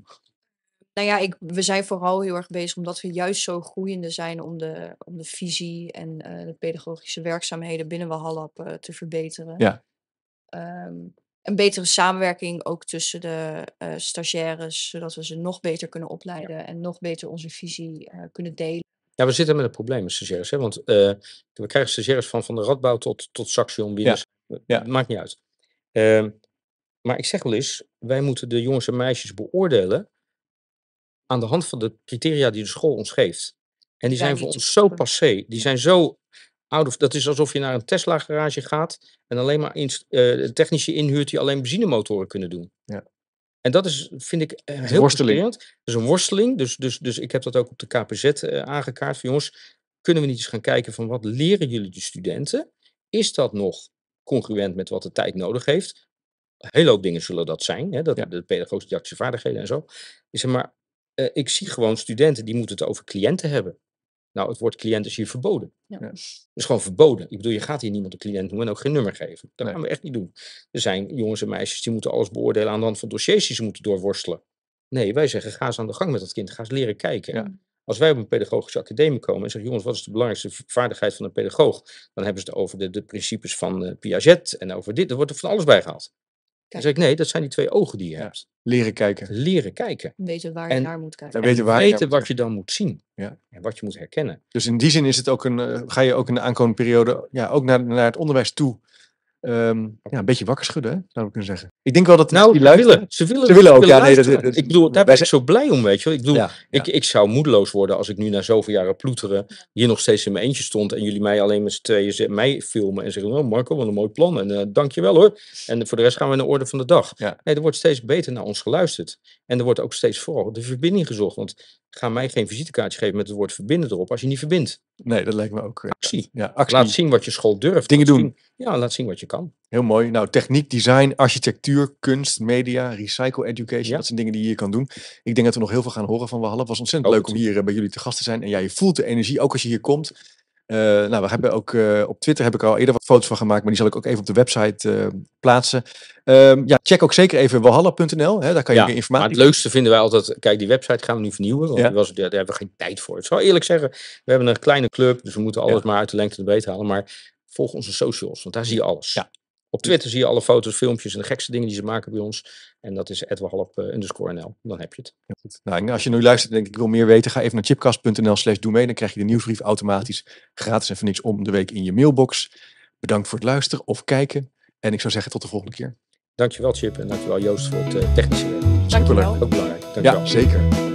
Nou ja, ik, we zijn vooral heel erg bezig omdat we juist zo groeiende zijn om de, om de visie en de pedagogische werkzaamheden binnen Wahallab te verbeteren. Ja. Ehm, een betere samenwerking ook tussen de eh, stagiaires, zodat we ze nog beter kunnen opleiden en nog beter onze visie eh, kunnen delen. Ja, we zitten met een probleem met stagiaires. Hè? Want eh, we krijgen stagiaires van Van de Radbouw tot, tot Saxion ja. Dus, maakt niet uit. Ehm, maar ik zeg wel eens, wij moeten de jongens en meisjes beoordelen aan de hand van de criteria die de school ons geeft. En die zijn voor ons zo passé. Die zijn zo out of, dat is alsof je naar een Tesla garage gaat en alleen maar inst, eh, technici inhuurt die alleen benzinemotoren kunnen doen. Ja. En dat is, vind ik, eh, heel worsteling. Dat is een worsteling. Dus, dus, dus ik heb dat ook op de KPZ eh, aangekaart. Van, jongens, kunnen we niet eens gaan kijken van wat leren jullie de studenten? Is dat nog congruent met wat de tijd nodig heeft? Een hele hoop dingen zullen dat zijn. Hè? Dat, De pedagogische vaardigheden en zo. Ik zeg maar, ik zie gewoon studenten die moeten het over cliënten hebben. Nou, het woord cliënt is hier verboden. Ja. is gewoon verboden. Ik bedoel, je gaat hier niemand een cliënt noemen en ook geen nummer geven. Dat gaan we echt niet doen. Er zijn jongens en meisjes die moeten alles beoordelen aan de hand van dossiers die ze moeten doorworstelen. Nee, wij zeggen, ga eens aan de gang met dat kind. Ga eens leren kijken. Als wij op een pedagogische academie komen en zeggen, jongens, wat is de belangrijkste vaardigheid van een pedagoog? Dan hebben ze het over de, de principes van eh, Piaget en over dit. Er wordt er van alles bij gehaald. Dan zeg ik, nee, dat zijn die twee ogen die je hebt. Leren kijken. Leren kijken. Weten waar je naar moet kijken. Weet weten, je wat je dan moet zien. Ja. En wat je moet herkennen. Dus in die zin is het ook een, eh, ga je ook in de aankomende periode ja, ook naar, naar het onderwijs toe Ehm, ja, een beetje wakker schudden, zou ik kunnen zeggen. Ik denk wel dat nou, die luisteren. ze willen, ze ook. ja, nee, dat, ik bedoel, daar ben ik zo blij om, weet je. Ik, ik, ik zou moedeloos worden als ik nu na zoveel jaren ploeteren hier nog steeds in mijn eentje stond en jullie mij alleen met z'n tweeën mij filmen en zeggen: oh, Marco, wat een mooi plan en uh, dankjewel hoor. En voor de rest gaan we in de orde van de dag. Ja. Nee, er wordt steeds beter naar ons geluisterd. En er wordt ook steeds vooral de verbinding gezocht. Want ga mij geen visitekaartje geven met het woord verbinden erop als je niet verbindt. Nee, dat lijkt me ook. Eh, actie. Ja, Laat zien wat je school durft. Dingen doen ja, laat zien wat je kan. Heel mooi. Nou, techniek, design, architectuur, kunst, media, recycle education. Dat zijn dingen die je hier kan doen. Ik denk dat we nog heel veel gaan horen van Wahal. Het was ontzettend oh, leuk om hier eh, bij jullie te gast te zijn. En ja, je voelt de energie, ook als je hier komt. Eh, nou, we hebben ook eh, op Twitter heb ik al eerder wat foto's van gemaakt, maar die zal ik ook even op de website plaatsen. Ehm, ja, check ook zeker even walhalla.nl. Daar kan je meer informatie. Maar het leukste vinden wij altijd, kijk, die website gaan we nu vernieuwen, want was, daar, hebben we geen tijd voor. Ik zal eerlijk zeggen, we hebben een kleine club, dus we moeten alles maar uit de lengte de breedte halen. Maar volg onze socials, want daar zie je alles. Ja. Op Twitter zie je alle foto's, filmpjes en de gekste dingen die ze maken bij ons. En dat is edwehalp underscore nl. Dan heb je het. goed. Nou, als je nu luistert en denkt ik wil meer weten, ga even naar chipcast.nl slash doe mee. Dan krijg je de nieuwsbrief automatisch gratis en voor niks om de week in je mailbox. Bedankt voor het luisteren of kijken. En ik zou zeggen tot de volgende keer. Dankjewel Chip en dankjewel Joost voor het eh, technische werk. Dankjewel. Ook belangrijk. Dankjewel. Ja, zeker.